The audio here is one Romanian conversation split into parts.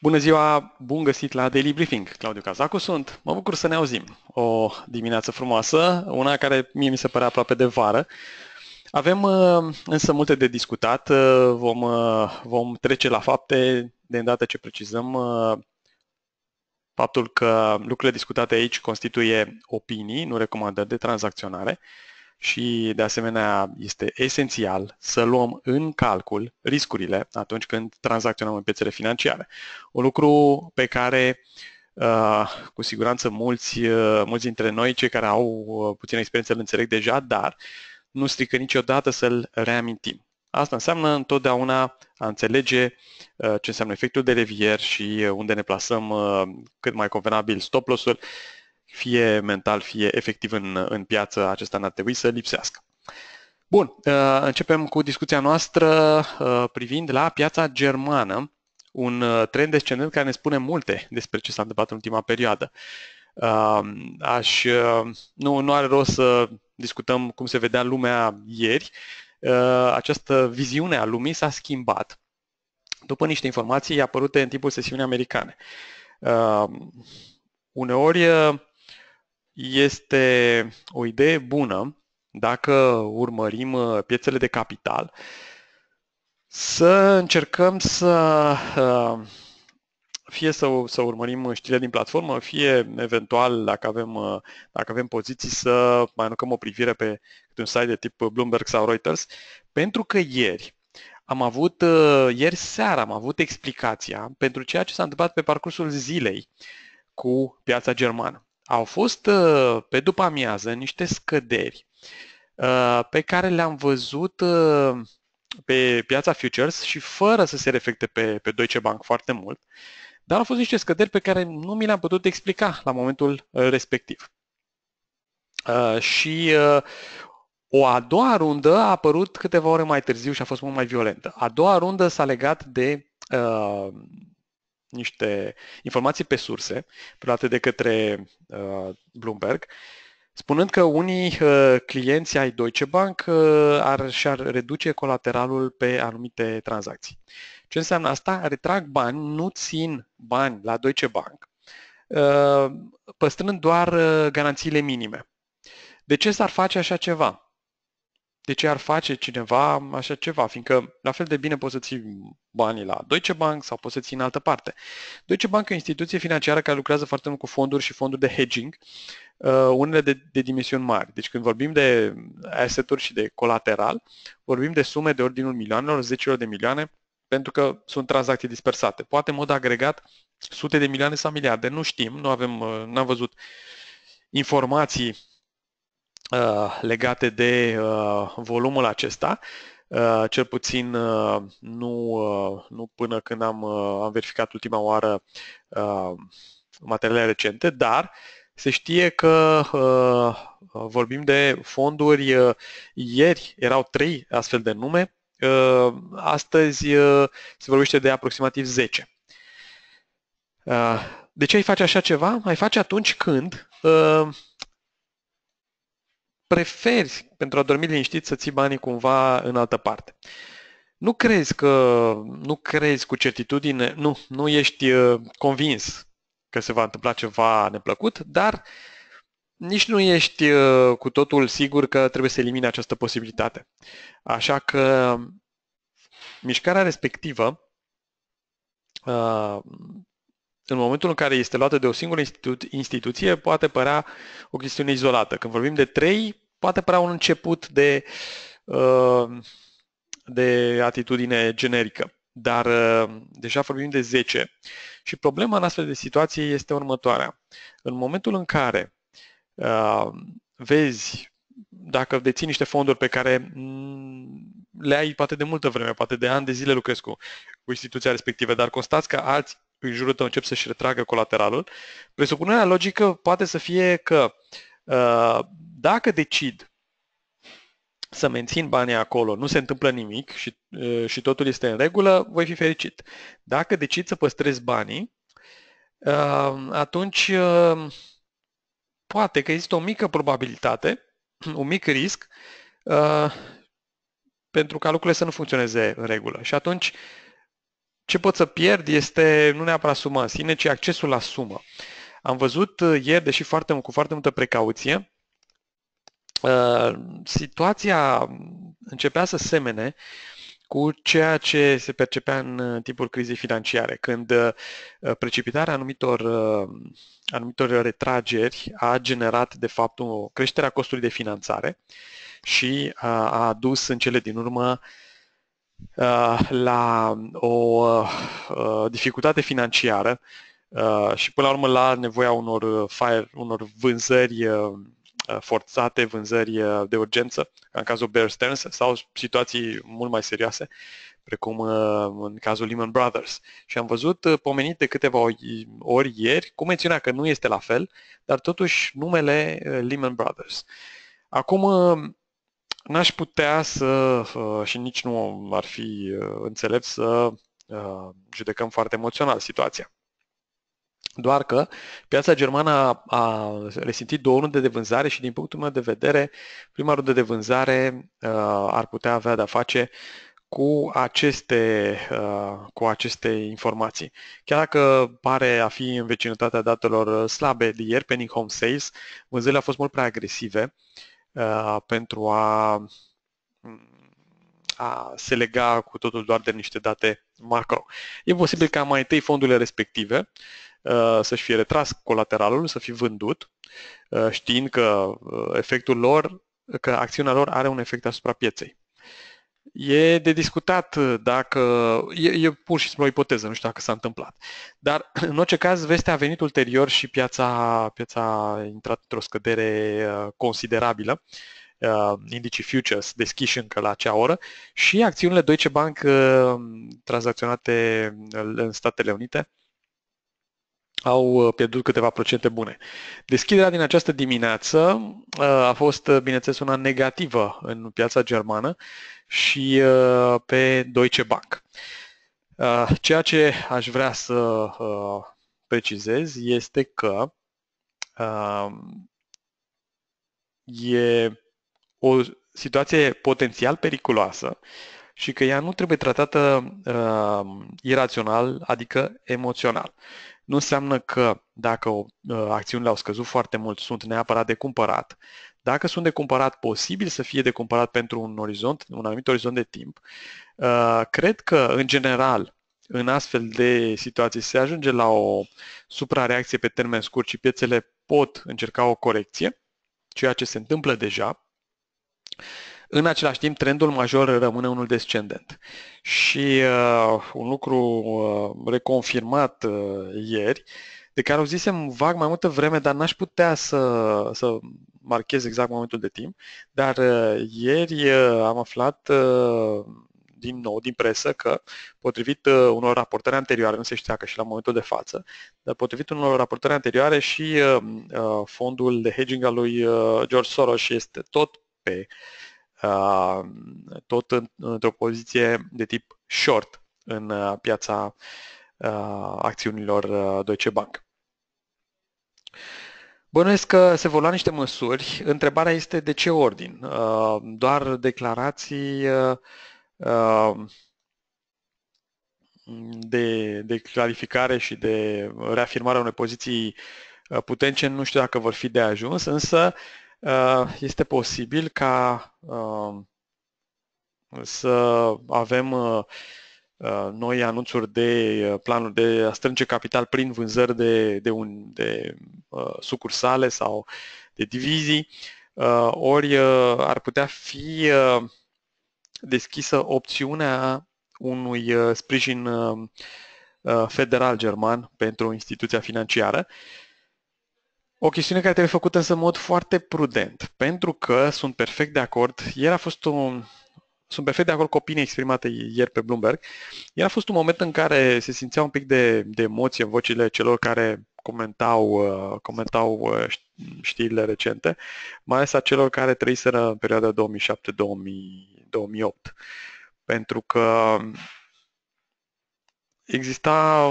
Bună ziua, bun găsit la Daily Briefing. Claudiu Cazacu sunt. Mă bucur să ne auzim. O dimineață frumoasă, una care mie mi se pare aproape de vară. Avem uh, însă multe de discutat. Uh, vom, uh, vom trece la fapte de îndată ce precizăm faptul că lucrurile discutate aici constituie opinii, nu recomandări de tranzacționare și de asemenea este esențial să luăm în calcul riscurile atunci când tranzacționăm în piețele financiare. Un lucru pe care Uh, cu siguranță mulți, uh, mulți dintre noi, cei care au uh, puțină experiență, îl înțeleg deja, dar nu strică niciodată să-l reamintim. Asta înseamnă întotdeauna a înțelege uh, ce înseamnă efectul de revier și uh, unde ne plasăm uh, cât mai convenabil stop loss-ul fie mental, fie efectiv în, în piață, acesta n-ar trebui să lipsească. Bun, uh, începem cu discuția noastră uh, privind la piața germană, un uh, trend descendent care ne spune multe despre ce s-a întâmplat în ultima perioadă. Aș, nu, nu are rost să discutăm cum se vedea lumea ieri. Această viziune a lumii s-a schimbat după niște informații apărute în timpul sesiunii americane. Uneori este o idee bună dacă urmărim uh, piețele de capital, să încercăm să uh, fie să, să urmărim știrile din platformă, fie eventual, dacă avem, uh, dacă avem poziții, să mai aruncăm o privire pe un site de tip Bloomberg sau Reuters, pentru că ieri am avut, ieri seara am avut explicația pentru ceea ce s-a întâmplat pe parcursul zilei cu piața germană. Au fost ă, pe după amiază niște scăderi ă, pe care le-am văzut ă, pe piața futures și fără să se reflecte pe, pe Deutsche Bank foarte mult, dar au fost niște scăderi pe care nu mi le-am putut explica la momentul respectiv. Și o a doua rundă a apărut câteva ore mai târziu și a fost mult mai violentă. A doua rundă s-a legat de niște informații pe surse preluate de către uh, Bloomberg, spunând că unii uh, clienți ai Deutsche Bank uh, ar, și-ar reduce colateralul pe anumite tranzacții. Ce înseamnă asta? Retrag bani, nu țin bani la Deutsche Bank, uh, păstrând doar uh, garanțiile minime. De ce s-ar face așa ceva? de ce ar face cineva așa ceva, fiindcă la fel de bine poți să ții banii la Deutsche Bank sau poți să ții în altă parte. Deutsche Bank e o instituție financiară care lucrează foarte mult cu fonduri și fonduri de hedging, uh, unele de, de dimensiuni mari. Deci când vorbim de asset și de colateral, vorbim de sume de ordinul milioanelor, zecilor de milioane, pentru că sunt tranzacții dispersate. Poate în mod agregat sute de milioane sau miliarde, nu știm, nu avem, uh, n-am văzut informații Uh, legate de uh, volumul acesta, uh, cel puțin nu, nu până când am, am verificat ultima oară materiale recente, dar se știe că vorbim de fonduri, ieri erau trei astfel de nume, astăzi se vorbește de aproximativ 10. de ce ai face așa ceva? Ai face atunci când uh, preferi, pentru a dormi liniștit, să ții banii cumva în altă parte. Nu crezi că, nu crezi cu certitudine, nu, nu ești uh, convins că se va întâmpla ceva neplăcut, dar nici nu ești uh, cu totul sigur că trebuie să elimini această posibilitate. Așa că mișcarea respectivă uh, în momentul în care este luată de o singură institu- instituție, poate părea o chestiune izolată. Când vorbim de trei, poate părea un început de, uh, de atitudine generică. Dar uh, deja vorbim de 10 și problema în astfel de situație este următoarea. În momentul în care uh, vezi dacă deții niște fonduri pe care mm, le ai poate de multă vreme, poate de ani de zile lucrezi cu, cu instituția respectivă, dar constați că alți în jurul tău încep să-și retragă colateralul, presupunerea logică poate să fie că uh, dacă decid să mențin banii acolo, nu se întâmplă nimic și, uh, și totul este în regulă, voi fi fericit. Dacă decid să păstrez banii, uh, atunci poate că există o mică probabilitate, un mic risc, pentru ca lucrurile să nu funcționeze în regulă. Și atunci ce pot să pierd este nu neapărat suma în sine, ci accesul la sumă. Am văzut uh, ieri, deși foarte, cu foarte multă precauție, uh, situația începea să semene cu ceea ce se percepea în uh, timpul crizei financiare, când precipitarea anumitor, anumitor retrageri a generat, de fapt, o creștere a costului de finanțare și a adus în cele din urmă uh, Uh, la o uh, dificultate financiară uh, și până la urmă la nevoia unor, fire, unor vânzări forțate, vânzări de urgență, ca în cazul Bear Stearns, sau situații mult mai serioase, precum în cazul Lehman Brothers. Și am văzut pomenit de câteva ori ieri, cu mențiunea că nu este la fel, dar totuși numele Lehman Brothers. Acum, n-aș putea să, uh, și nici nu ar fi uh, înțelept să uh, judecăm foarte emoțional situația. Doar că piața germană a, a resimțit două runde de vânzare și din punctul meu de vedere, prima rundă de vânzare uh, ar putea avea de-a face cu aceste, uh, cu aceste informații. Chiar dacă pare a fi în vecinătatea datelor slabe de ieri, Penning Home Sales, vânzările au fost mult prea agresive Uh, pentru a, a se lega cu totul doar de niște date macro. E posibil ca mai întâi fondurile respective uh, să-și fie retras colateralul, să fie vândut, uh, știind că efectul lor, că acțiunea lor are un efect asupra pieței. E de discutat dacă, e, e pur și simplu o ipoteză, nu știu dacă s-a întâmplat. Dar, în orice caz, vestea a venit ulterior și piața, piața a intrat într-o scădere uh, considerabilă uh, indicii futures deschiși încă la acea oră și acțiunile Deutsche Bank uh, tranzacționate uh, în Statele Unite au uh, pierdut câteva procente bune. Deschiderea din această dimineață uh, a fost, uh, bineînțeles, una negativă în piața germană și pe Deutsche Bank. Ceea ce aș vrea să precizez este că e o situație potențial periculoasă și că ea nu trebuie tratată uh, irațional, adică emoțional. Nu înseamnă că dacă o, uh, acțiunile au scăzut foarte mult, sunt neapărat de cumpărat. Dacă sunt de cumpărat, posibil să fie de cumpărat pentru un orizont, un anumit orizont de timp. Uh, cred că, în general, în astfel de situații se ajunge la o suprareacție pe termen scurt și piețele pot încerca o corecție, ceea ce se întâmplă deja. În același timp, trendul major rămâne unul descendent. Și uh, un lucru uh, reconfirmat uh, ieri, de care zisem vag mai multă vreme, dar n-aș putea să, să marchez exact momentul de timp, dar uh, ieri uh, am aflat uh, din nou din presă că, potrivit uh, unor raportări anterioare, nu se știa că și la momentul de față, dar potrivit unor raportări anterioare și uh, uh, fondul de hedging al lui uh, George Soros este tot pe uh, tot într-o poziție de tip short în uh, piața uh, acțiunilor uh, Deutsche Bank. Bănuiesc că se vor lua niște măsuri. Întrebarea este de ce ordin? Doar declarații de, de clarificare și de reafirmare a unei poziții puternice, nu știu dacă vor fi de ajuns, însă uh, Uh, este posibil ca uh, să avem uh, noi anunțuri de planuri de a strânge capital prin vânzări de, de, un, de sucursale sau de divizii, ori ar putea fi deschisă opțiunea unui sprijin federal german pentru instituția financiară. Uh, o chestiune care trebuie făcută însă în mod foarte prudent, pentru că sunt perfect de acord. Ieri a fost un, sunt perfect de acord cu opinia exprimată ieri pe Bloomberg. Era a fost un moment în care se simțea un pic de, de emoție în vocile celor care comentau, uh, comentau uh, știrile recente, mai ales a celor care trăiseră în perioada 2007-2008. Pentru că exista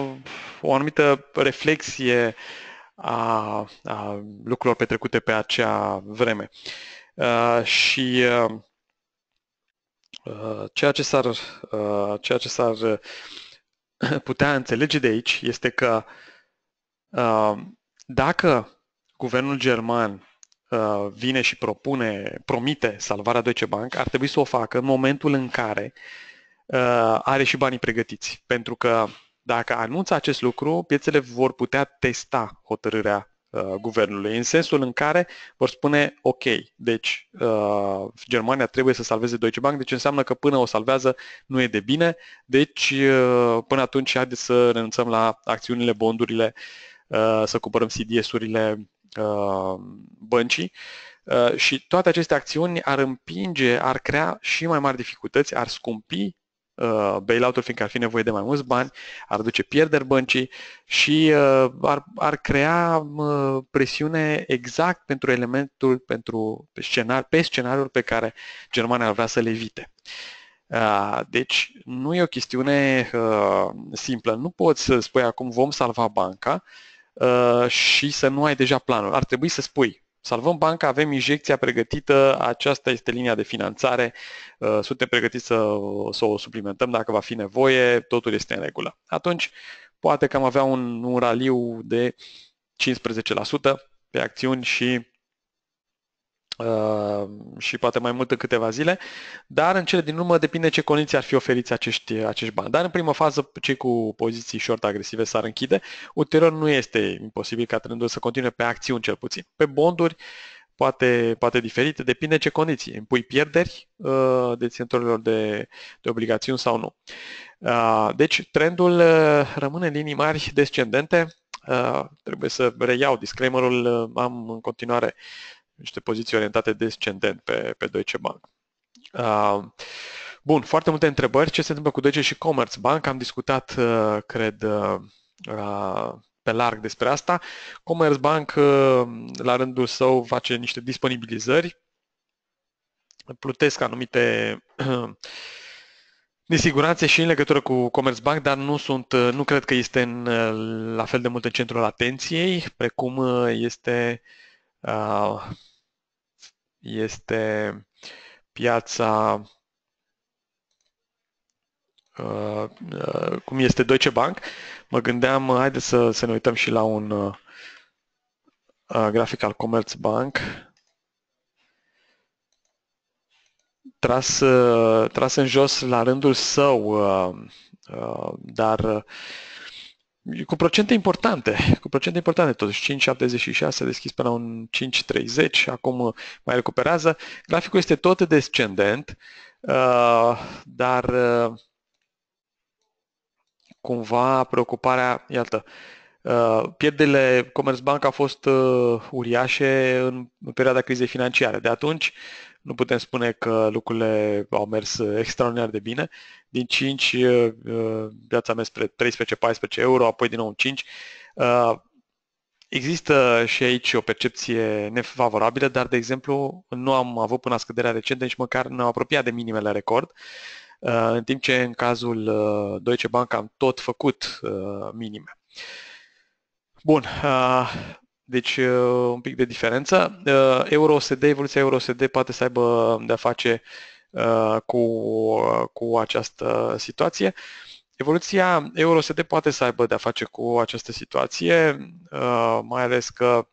o anumită reflexie uh, a, a lucrurilor petrecute pe acea vreme. Uh, și uh, ceea ce s-ar, uh, ceea ce s-ar putea înțelege de aici este că dacă guvernul german vine și propune, promite salvarea Deutsche Bank, ar trebui să o facă în momentul în care are și banii pregătiți. Pentru că dacă anunță acest lucru, piețele vor putea testa hotărârea uh, guvernului, în sensul în care vor spune, ok, deci uh, Germania trebuie să salveze Deutsche Bank, deci înseamnă că până o salvează nu e de bine, deci uh, până atunci haideți să renunțăm la acțiunile, bondurile, uh, să cumpărăm CDS-urile uh, băncii uh, și toate aceste acțiuni ar împinge, ar crea și mai mari dificultăți, ar scumpi Uh, bailout-ul, fiindcă ar fi nevoie de mai mulți bani, ar duce pierderi băncii și uh, ar, ar crea uh, presiune exact pentru elementul, pentru scenar, pe scenariul pe care Germania ar vrea să le evite. Uh, deci nu e o chestiune uh, simplă. Nu poți să spui acum vom salva banca și să nu ai deja planul. Ar trebui să spui Salvăm banca, avem injecția pregătită, aceasta este linia de finanțare, uh, suntem pregătiți să, să o suplimentăm dacă va fi nevoie, totul este în regulă. Atunci, poate că am avea un, un raliu de 15% pe acțiuni și Uh, și poate mai mult în câteva zile, dar în cele din urmă depinde ce condiții ar fi oferiți acești, acești bani. Dar în prima fază, cei cu poziții short agresive s-ar închide. Ulterior nu este imposibil ca trendul să continue pe acțiuni cel puțin. Pe bonduri poate, poate diferit, depinde ce condiții. Îmi pui pierderi uh, deținătorilor de, de obligațiuni sau nu. Uh, deci trendul uh, rămâne în linii mari descendente. Uh, trebuie să reiau disclaimerul, uh, am în continuare niște poziții orientate descendent pe, pe Deutsche Bank. Uh, bun, foarte multe întrebări. Ce se întâmplă cu Deutsche și Bank? Am discutat, uh, cred, uh, uh pe larg despre asta. Commerzbank, uh, la rândul său, face niște disponibilizări. Plutesc anumite nesiguranțe și în legătură cu Bank, dar nu, sunt, uh, nu cred că este în, la fel de mult în centrul atenției, precum este uh, Ah, este piața ah, ah, cum este Deutsche Bank, mă gândeam, haide să, să ne uităm și la un grafic al Commerzbank tras, tras în jos la rândul său, dar cu procente importante, cu procente importante totuși, 5,76 a deschis până la un 5,30, acum mai recuperează. Graficul este tot descendent, uh, dar uh, cumva preocuparea, iată, uh, pierderile Commerzbank au fost uriașe în perioada crizei financiare. De atunci, nu putem spune că lucrurile au mers uh, extraordinar de bine. Din 5, uh, uh, viața mea spre 13-14 euro, apoi din nou 5. Există și aici o percepție nefavorabilă, dar, de exemplu, nu am avut până la scăderea recentă nici măcar ne-am apropiat de minimele record, în timp ce în cazul Deutsche Bank am tot făcut minime. Bun, deci uh, un pic de diferență. Uh, EUROSD, evoluția EUROSD poate să aibă de-a face uh, cu, cu această situație. Evoluția EUROSD poate să aibă de-a face cu această situație, mai ales că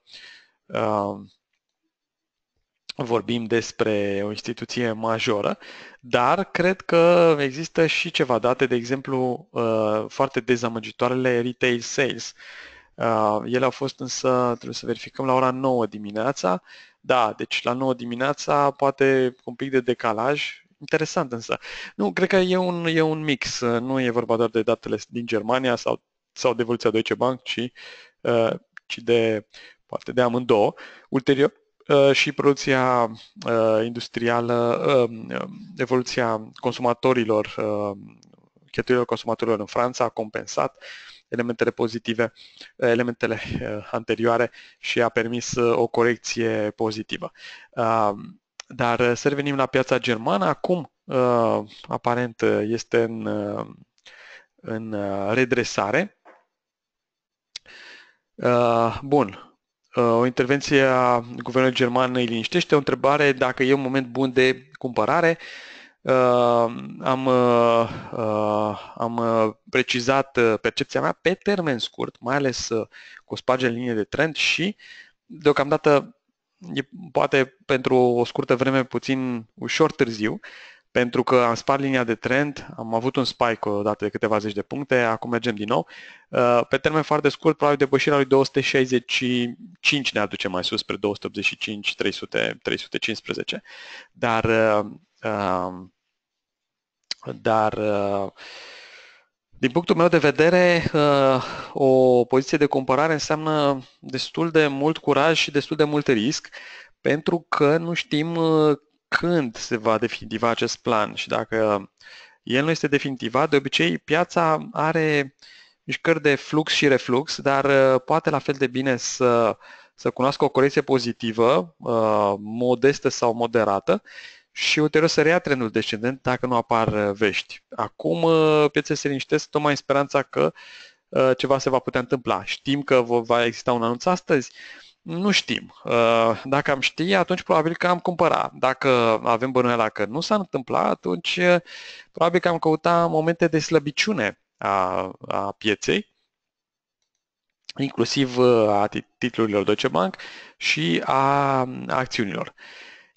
vorbim despre o instituție majoră, dar cred că există și ceva date, de exemplu, foarte dezamăgitoarele retail sales. Uh, ele au fost însă, trebuie să verificăm, la ora 9 dimineața. Da, deci la 9 dimineața, poate cu un pic de decalaj, Interesant însă. Nu, cred că e un, e un mix. Nu e vorba doar de datele din Germania sau, sau de evoluția Deutsche Bank, ci, uh, ci de poate de amândouă. Ulterior, uh, și producția uh, industrială, um, um, evoluția consumatorilor, cheltuielor consumatorilor în Franța a compensat elementele pozitive, elementele eh, anterioare și a permis eh, o corecție pozitivă. Dar eh, să revenim la piața germană. Acum, aparent, este în, în redresare. Bun. O intervenție a guvernului german îi liniștește. O întrebare dacă e un moment bun de cumpărare. Uh, am, am uh, uh, precizat uh, percepția mea pe termen scurt, mai ales cu în linie de trend și deocamdată e poate pentru o scurtă vreme puțin ușor târziu, pentru că am spart linia de trend, am avut un spike odată de câteva zeci de puncte, acum mergem din nou. Pe termen foarte scurt, probabil depășirea lui 265 ne aduce mai sus spre 285, 300, 315, dar dar uh, din punctul meu de vedere, uh, o poziție de comparare înseamnă destul de mult curaj și destul de mult risc, pentru că nu știm uh, când se va definitiva acest plan și dacă el nu este definitivat, de obicei piața are mișcări de flux și reflux, dar poate la fel de bine să, să cunoască o corecție pozitivă, modestă sau moderată și ulterior să reia trendul descendent dacă nu apar uh, vești. Acum piețele uh, se liniștesc tocmai în speranța că uh, ceva se va putea întâmpla. Știm că va exista un anunț astăzi? Nu știm. Dacă am ști, atunci probabil că am cumpăra. Dacă avem bănuiala că nu s-a întâmplat, atunci probabil că am căuta momente de slăbiciune a, a pieței inclusiv a titlurilor Deutsche Bank și a acțiunilor. Uh,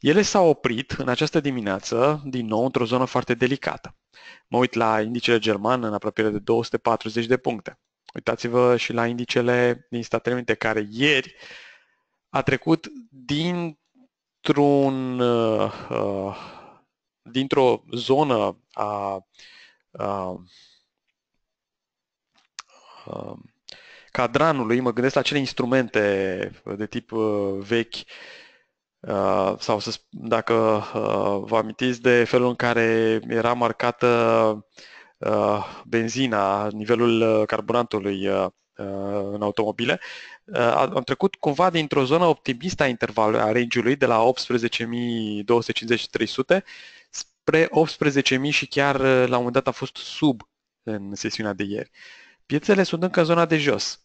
ele s-au oprit în această dimineață, din nou, într-o zonă foarte delicată. Mă uit la indicele german în apropiere de 240 de puncte. Uitați-vă și la indicele din Statele Unite, care ieri a trecut dintr-un, uh, dintr-o zonă a, uh, uh, cadranului, mă gândesc la cele instrumente de tip uh, vechi, uh, Uh, sau să, dacă uh, vă amintiți de felul în care era marcată uh, benzina, nivelul carburantului în automobile, am trecut cumva dintr-o zonă optimistă a intervalului a range-ului de la 18.250-300 spre 18.000 și chiar la un moment dat a fost sub în sesiunea de ieri. Piețele sunt încă în zona de jos.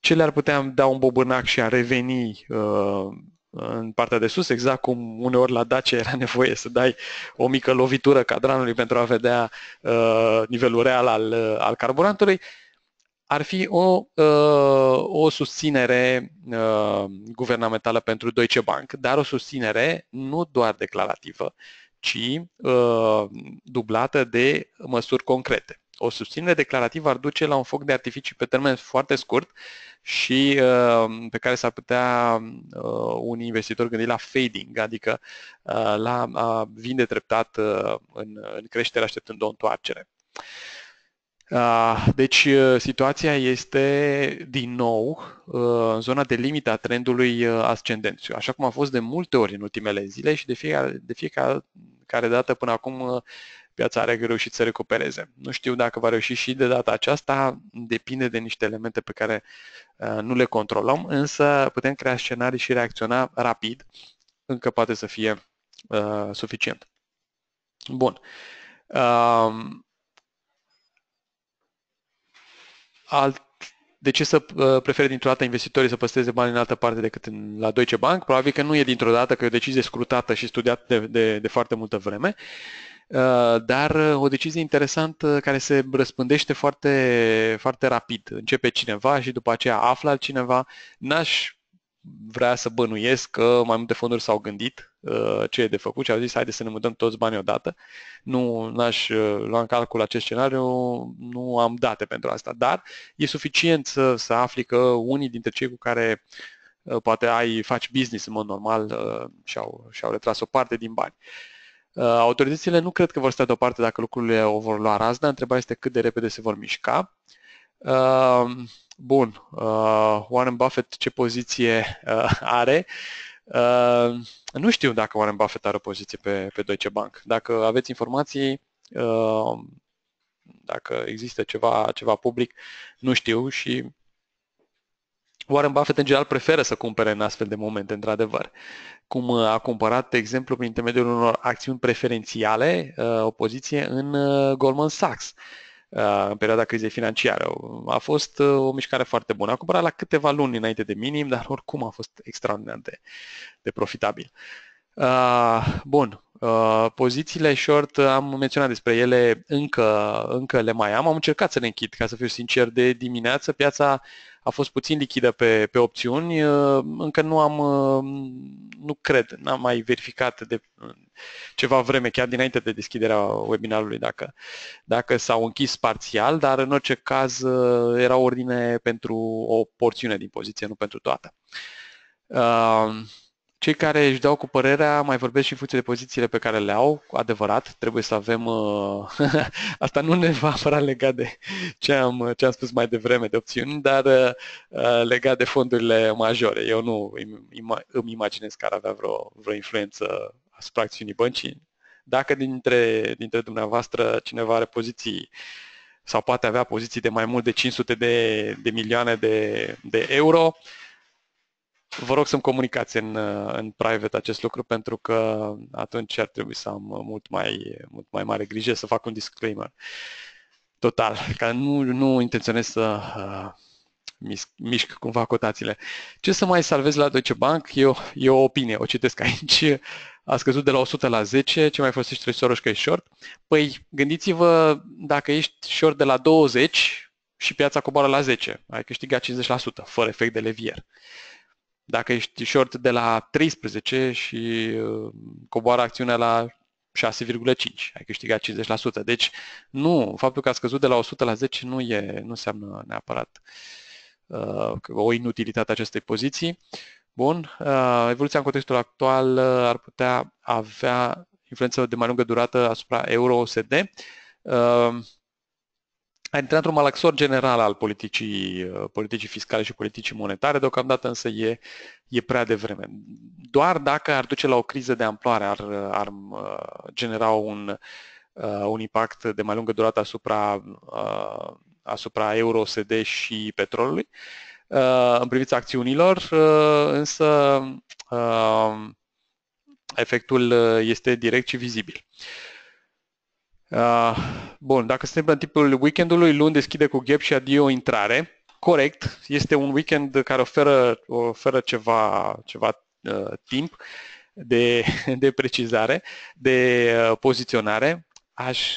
Ce le-ar putea da un bobânac și a reveni uh, în partea de sus, exact cum uneori la Dacia era nevoie să dai o mică lovitură cadranului pentru a vedea uh, nivelul real al, uh, al carburantului, ar fi o, uh, o susținere uh, guvernamentală pentru Deutsche Bank, dar o susținere nu doar declarativă, ci uh, dublată de măsuri concrete o susținere declarativă ar duce la un foc de artificii pe termen foarte scurt și uh, pe care s-ar putea uh, un investitor gândi la fading, adică uh, la a vinde treptat uh, în, în creștere așteptând o întoarcere. Uh, deci uh, situația este din nou uh, în zona de limită a trendului ascendent, așa cum a fost de multe ori în ultimele zile și de fiecare, de fiecare dată până acum piața are reușit să recupereze. Nu știu dacă va reuși și de data aceasta, depinde de niște elemente pe care uh, nu le controlăm, însă putem crea scenarii și reacționa rapid, încă poate să fie uh, suficient. Bun. Uh, alt de ce să uh, preferă dintr-o dată investitorii să păstreze bani în altă parte decât în, la Deutsche Bank? Probabil că nu e dintr-o dată, că e o decizie scrutată și studiată de, de, de foarte multă vreme. Uh, Uh, dar uh, o decizie interesantă care se răspândește foarte, foarte rapid. Începe cineva și după aceea află altcineva. N-aș vrea să bănuiesc că mai multe fonduri s-au gândit uh, ce e de făcut și au zis haide să ne mutăm toți banii odată. Nu aș lua în calcul acest scenariu, nu am date pentru asta, dar e suficient să, să afli că unii dintre cei cu care poate ai faci business în mod normal și-au, și-au retras o parte din bani. Uh, Uh, autoritățile nu cred că vor sta deoparte dacă lucrurile o vor lua razna. Întrebarea este cât de repede se vor mișca. Uh, bun, uh, Warren Buffett ce poziție are? Nu știu dacă Warren Buffett are o poziție pe, pe Deutsche Bank. Dacă aveți informații, dacă există ceva, ceva public, nu știu și Warren Buffett în general preferă să cumpere în astfel de momente, într-adevăr. Cum uh, a cumpărat, de exemplu, prin intermediul unor acțiuni preferențiale, uh, o poziție în uh, Goldman Sachs în perioada crizei financiare. A fost o mișcare foarte bună. A cumpărat la câteva luni înainte de minim, dar oricum a fost extraordinar de, de profitabil. Bun, Uh, pozițiile short uh, am menționat despre ele, încă, încă le mai am. Am încercat să le închid, ca să fiu sincer, de dimineață. Piața a fost puțin lichidă pe, pe opțiuni. Uh, încă nu am, nu cred, n-am mai verificat de ceva vreme, chiar dinainte de deschiderea webinarului, dacă, dacă s-au închis parțial, dar în orice caz era ordine pentru o porțiune din poziție, nu pentru toată. Uh, cei care își dau cu părerea mai vorbesc și în funcție de pozițiile pe care le au, cu adevărat, trebuie să avem... Uh, asta nu ne va apăra legat de ce am, ce am spus mai devreme de opțiuni, dar uh, legat de fondurile majore. Eu nu îmi, îmi imaginez că ar avea vreo, vreo influență asupra acțiunii băncii. Dacă dintre, dintre dumneavoastră cineva are poziții sau poate avea poziții de mai mult de 500 de, de milioane de, de euro, uh, Vă rog să-mi comunicați în, în private acest lucru pentru că atunci ar trebui să am mult mai, mult mai mare grijă să fac un disclaimer total, că nu, nu intenționez să uh, mișc, cumva cotațiile. Ce să mai salvez la Deutsche Bank? Eu, Eu e o opinie, o citesc aici. A scăzut de la 100 la 10, ce mai folosești tresoroș că e short? Păi gândiți-vă dacă ești short de la 20 și piața coboară la 10, ai câștigat 50% fără efect de levier. Uh, dacă ești short de la 13 și uh, coboară acțiunea la 6,5, ai câștigat 50%. Deci nu, faptul că a scăzut de la 100 la 10 nu, e, nu înseamnă neapărat uh, o inutilitate acestei poziții. Bun, uh, evoluția în contextul actual uh, ar putea avea influență de mai lungă durată asupra euro-OSD. Uh, a intrat într-un malaxor general al politicii, uh, politicii fiscale și politicii monetare, deocamdată însă e, e prea devreme. Doar dacă ar duce la o criză de amploare, ar, uh, ar uh, genera un, un impact de mai lungă durată asupra, asupra euro, SD și petrolului. În privința acțiunilor, însă, efectul este direct și vizibil. Uh, bun, dacă se întâmplă în timpul weekendului, luni deschide cu gap și adio o intrare. Corect, este un weekend care oferă, oferă ceva, ceva uh, timp de, de precizare, de uh, poziționare. Aș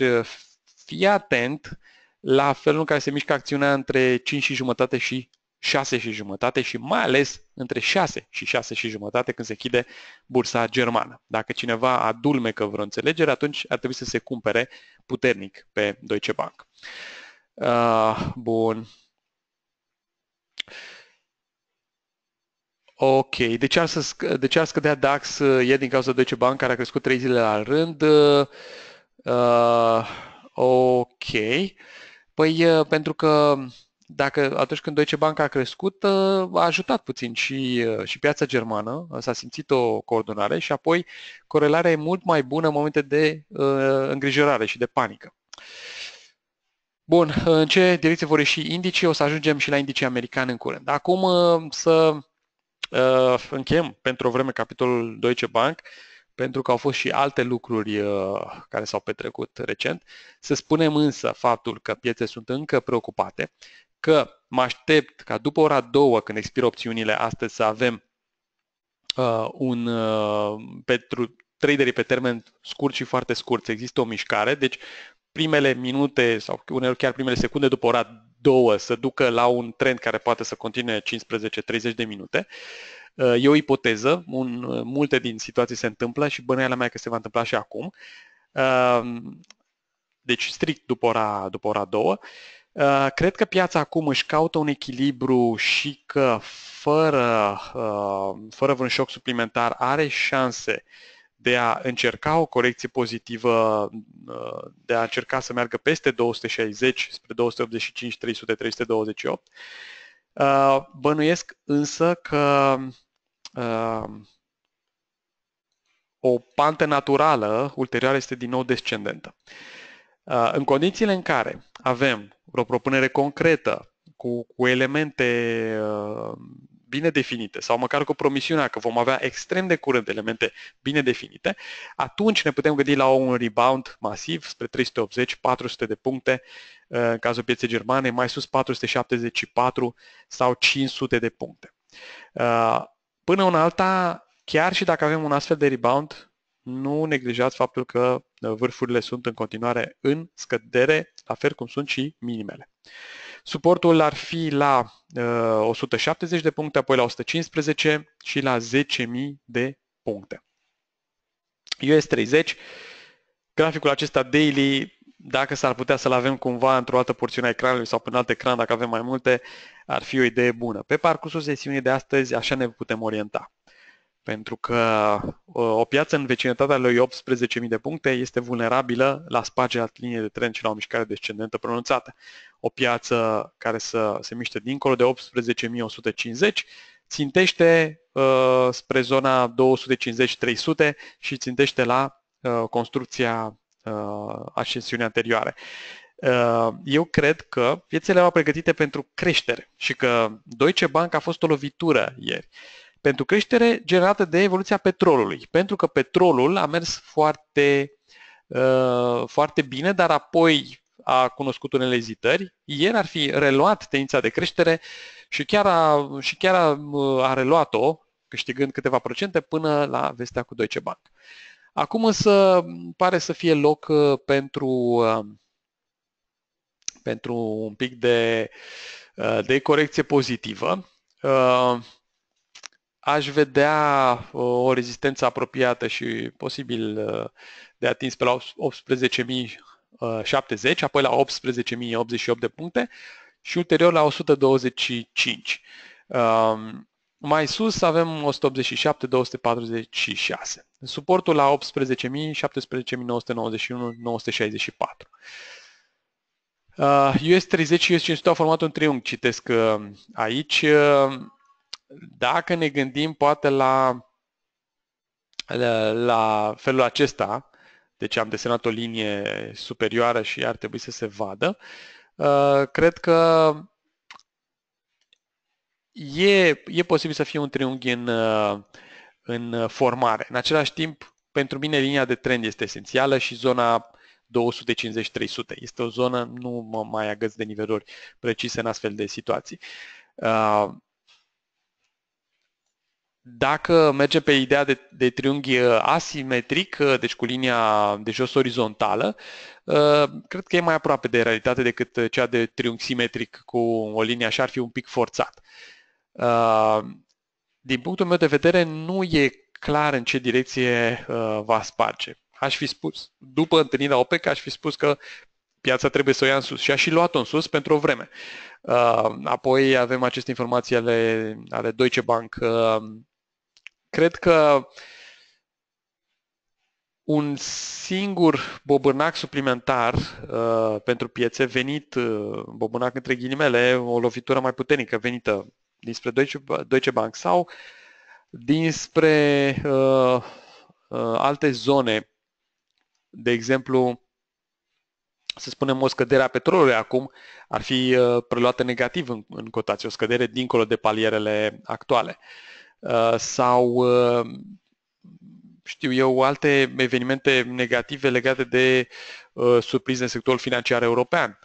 fi atent la felul în care se mișcă acțiunea între 5 și jumătate și 6 și jumătate și mai ales între 6 și 6 și jumătate când se chide bursa germană. Dacă cineva adulmecă vreo înțelegere, atunci ar trebui să se cumpere puternic pe Deutsche Bank. Uh, bun. Ok, de ce, ar să, de ce ar scădea DAX? Uh, e din cauza Deutsche Bank care a crescut 3 zile la rând. Uh, ok. Păi uh, pentru că dacă atunci când Deutsche Bank a crescut, ă, a ajutat puțin și, ă, și piața germană, ă, s-a simțit o coordonare și apoi corelarea e mult mai bună în momente de îngrijorare și de panică. Bun, în ce direcție vor ieși indicii? O să ajungem și la indicii americani în curând. Acum să încheiem pentru o vreme capitolul Deutsche Bank pentru că au fost și alte lucruri uh, care s-au petrecut recent. Să spunem însă faptul că piețe sunt încă preocupate, că mă aștept ca după ora 2, când expiră opțiunile astăzi, să avem uh, un uh, pentru traderii pe termen scurt și foarte scurt. Există o mișcare, deci primele minute sau uneori chiar primele secunde după ora 2 să ducă la un trend care poate să continue 15-30 de minute. Uh, E o ipoteză, un, multe din situații se întâmplă și bănuiala mea că se va întâmpla și acum. Ehm, deci strict după ora, după ora două. Ehm, cred că piața acum își caută un echilibru și că fără, ehm, fără vreun șoc suplimentar are șanse de a încerca o corecție pozitivă, de a încerca să meargă peste 260 spre 285, 300, 328. Bănuiesc însă că uh, o pantă naturală ulterior este din nou descendentă. Uh, în condițiile în care avem o propunere concretă cu, cu elemente uh, bine definite sau măcar cu promisiunea că vom avea extrem de curând elemente bine definite, atunci ne putem gândi la un rebound masiv spre 380-400 de puncte, în cazul pieței germane, mai sus 474 sau 500 de puncte. Până una alta, chiar și dacă avem un astfel de rebound, nu neglijați faptul că uh, vârfurile sunt în continuare în scădere, la fel cum sunt și minimele. Suportul ar fi la uh, 170 de puncte, apoi la 115 și la 10.000 de puncte. US30, graficul acesta daily dacă s-ar putea să-l avem cumva într-o altă porțiune a ecranului sau pe un alt ecran, dacă avem mai multe, ar fi o idee bună. Pe parcursul sesiunii de astăzi așa ne putem orienta. Pentru că o piață în vecinătatea lui 18.000 de puncte este vulnerabilă la spargerea liniei de trend și la o mișcare descendentă pronunțată. O piață care să se miște dincolo de 18.150 țintește uh, spre zona 250-300 și țintește la uh, construcția uh, sesiunii anterioare. Uh, eu cred că piețele au pregătite pentru creștere și că Deutsche Bank a fost o lovitură ieri. Pentru creștere generată de evoluția petrolului, pentru că petrolul a mers foarte, uh, foarte bine, dar apoi a cunoscut unele ezitări. Ieri ar fi reluat tendința de creștere și chiar a, și chiar a, uh, a reluat-o, câștigând câteva procente până la vestea cu Deutsche Bank. Uh, Acum însă pare să fie loc uh, pentru, uh, pentru un pic de, uh, de corecție pozitivă. Aș vedea o rezistență apropiată și posibil de atins pe la 18.070, apoi la 18.088 de puncte și ulterior la 125. Mai sus avem 187-246. Suportul la 18.000, 17.991, 964. US30 și US500 uh, au format un triunghi, citesc uh, aici. Uh, dacă ne gândim poate la, la, la felul acesta, deci am desenat o linie superioară și ar trebui să se vadă, cred că e, e posibil să fie un triunghi în, în uh, formare. În același timp, pentru mine linia de trend este esențială și zona 250-300. Este o zonă, nu mă mai agăț de niveluri precise în astfel de situații. Uh, dacă mergem pe ideea de, de triunghi uh, asimetric, deci cu linia de jos orizontală, cred că e mai aproape de realitate decât cea de triunghi simetric cu o linie așa ar fi un pic forțat. Din punctul meu de vedere, nu e clar în ce direcție uh, va sparge. Aș fi spus, după întâlnirea OPEC, aș fi spus că piața trebuie să o ia în sus și a și luat-o în sus pentru o vreme. Uh, apoi avem aceste informații ale, ale Deutsche Bank. Uh, cred că un singur bobânac suplimentar uh, pentru piețe venit, uh, bobânac între ghilimele, o lovitură mai puternică venită dinspre Deutsche, Deutsche Bank sau dinspre uh, uh, alte zone, de exemplu, să spunem, o scădere a petrolului acum ar fi uh, preluată negativ în, în cotație, o scădere dincolo de palierele actuale. Uh, sau, uh, știu eu, alte evenimente negative legate de uh, surprize în sectorul financiar european.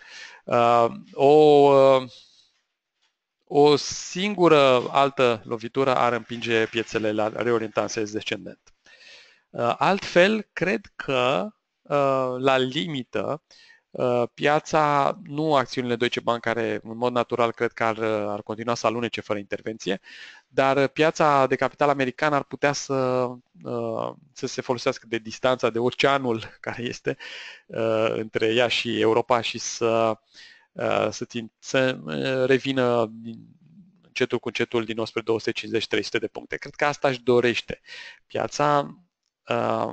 Uh, o uh, o singură altă lovitură ar împinge piețele la sens descendent. Uh, altfel, cred că uh, la limită uh, piața, nu acțiunile Deutsche Bank care în mod natural cred că ar, ar continua să alunece fără intervenție, dar piața de capital american ar putea să, să se folosească de distanța, de oceanul care este între ea și Europa și să Uh, să, țin, să uh, revină încetul cu încetul din 250 300 de puncte. Cred că asta își dorește piața. Uh,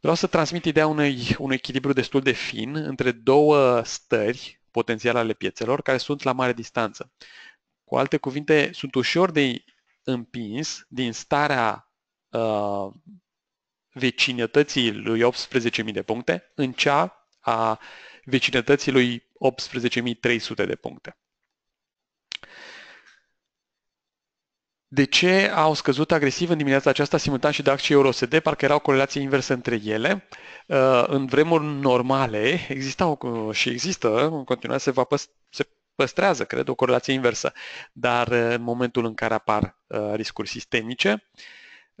vreau să transmit ideea unui, unui echilibru destul de fin între două stări potențiale ale piețelor care sunt la mare distanță. Cu alte cuvinte, sunt ușor de împins din starea uh, vecinătății lui 18.000 de puncte în cea a vecinătății lui 18.300 de puncte. De ce au scăzut agresiv în dimineața aceasta simultan și DAX și EUROSD? Parcă era o corelație inversă între ele. Uh, în vremuri normale existau uh, și există, în continuare se, va păst- se păstrează, cred, o corelație inversă. Dar uh, în momentul în care apar riscuri sistemice,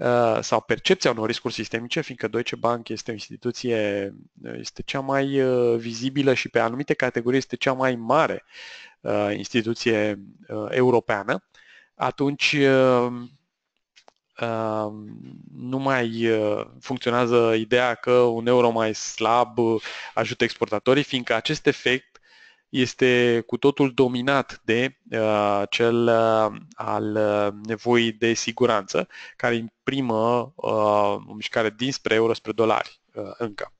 Uh, sau percepția unor riscuri sistemice, fiindcă Deutsche Bank este o instituție, uh, este cea mai uh, vizibilă și pe anumite categorii este cea mai mare instituție europeană, atunci nu mai funcționează ideea că un euro mai slab ajută exportatorii, fiindcă acest efect este cu totul dominat de uh, cel uh, al uh, nevoii de siguranță, care imprimă uh, o mișcare dinspre euro spre dolari uh, încă.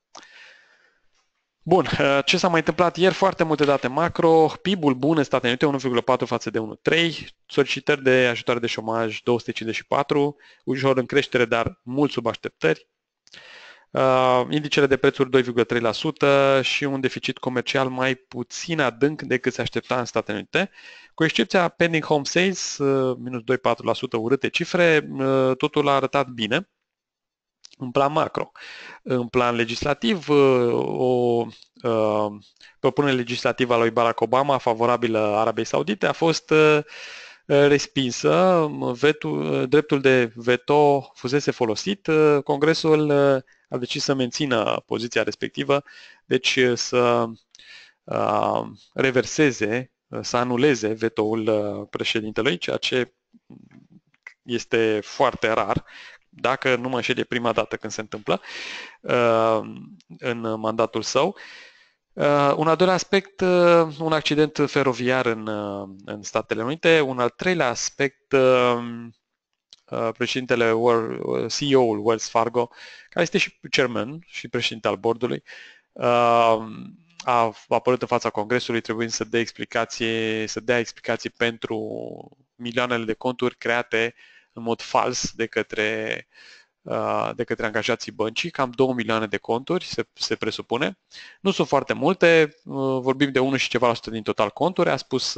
Bun, uh, ce s-a mai întâmplat ieri? Foarte multe date macro, PIB-ul bun în Statele Unite 1,4 față de 1,3, solicitări de ajutoare de șomaj 254, ușor în creștere, dar mult sub așteptări, Uh, indicele de prețuri 2,3% și un deficit comercial mai puțin adânc decât se aștepta în Statele Unite. Cu excepția pending home sales, uh, minus 2,4% urâte cifre, uh, totul a arătat bine în plan macro. În plan legislativ, uh, o uh, propunere legislativă a lui Barack Obama favorabilă Arabei Saudite a fost uh, respinsă, vetul, dreptul de veto fusese folosit, Congresul a decis să mențină poziția respectivă, deci uh, să uh, reverseze, uh, să anuleze vetoul președintelui, ceea ce este foarte rar, dacă nu mă înșel, prima dată când se întâmplă în mandatul său. un al doilea aspect, un accident feroviar în, în Statele Unite. Un al treilea aspect, Uh, președintele uh, CEO-ul Wells Fargo, care este și chairman și președinte al bordului, uh, a apărut în fața Congresului trebuind să dea explicație, să dea explicații pentru milioanele de conturi create în mod fals de către, de către angajații băncii, cam 2 milioane de conturi se, se presupune. Nu sunt foarte multe, vorbim de 1 și ceva la din total conturi, a spus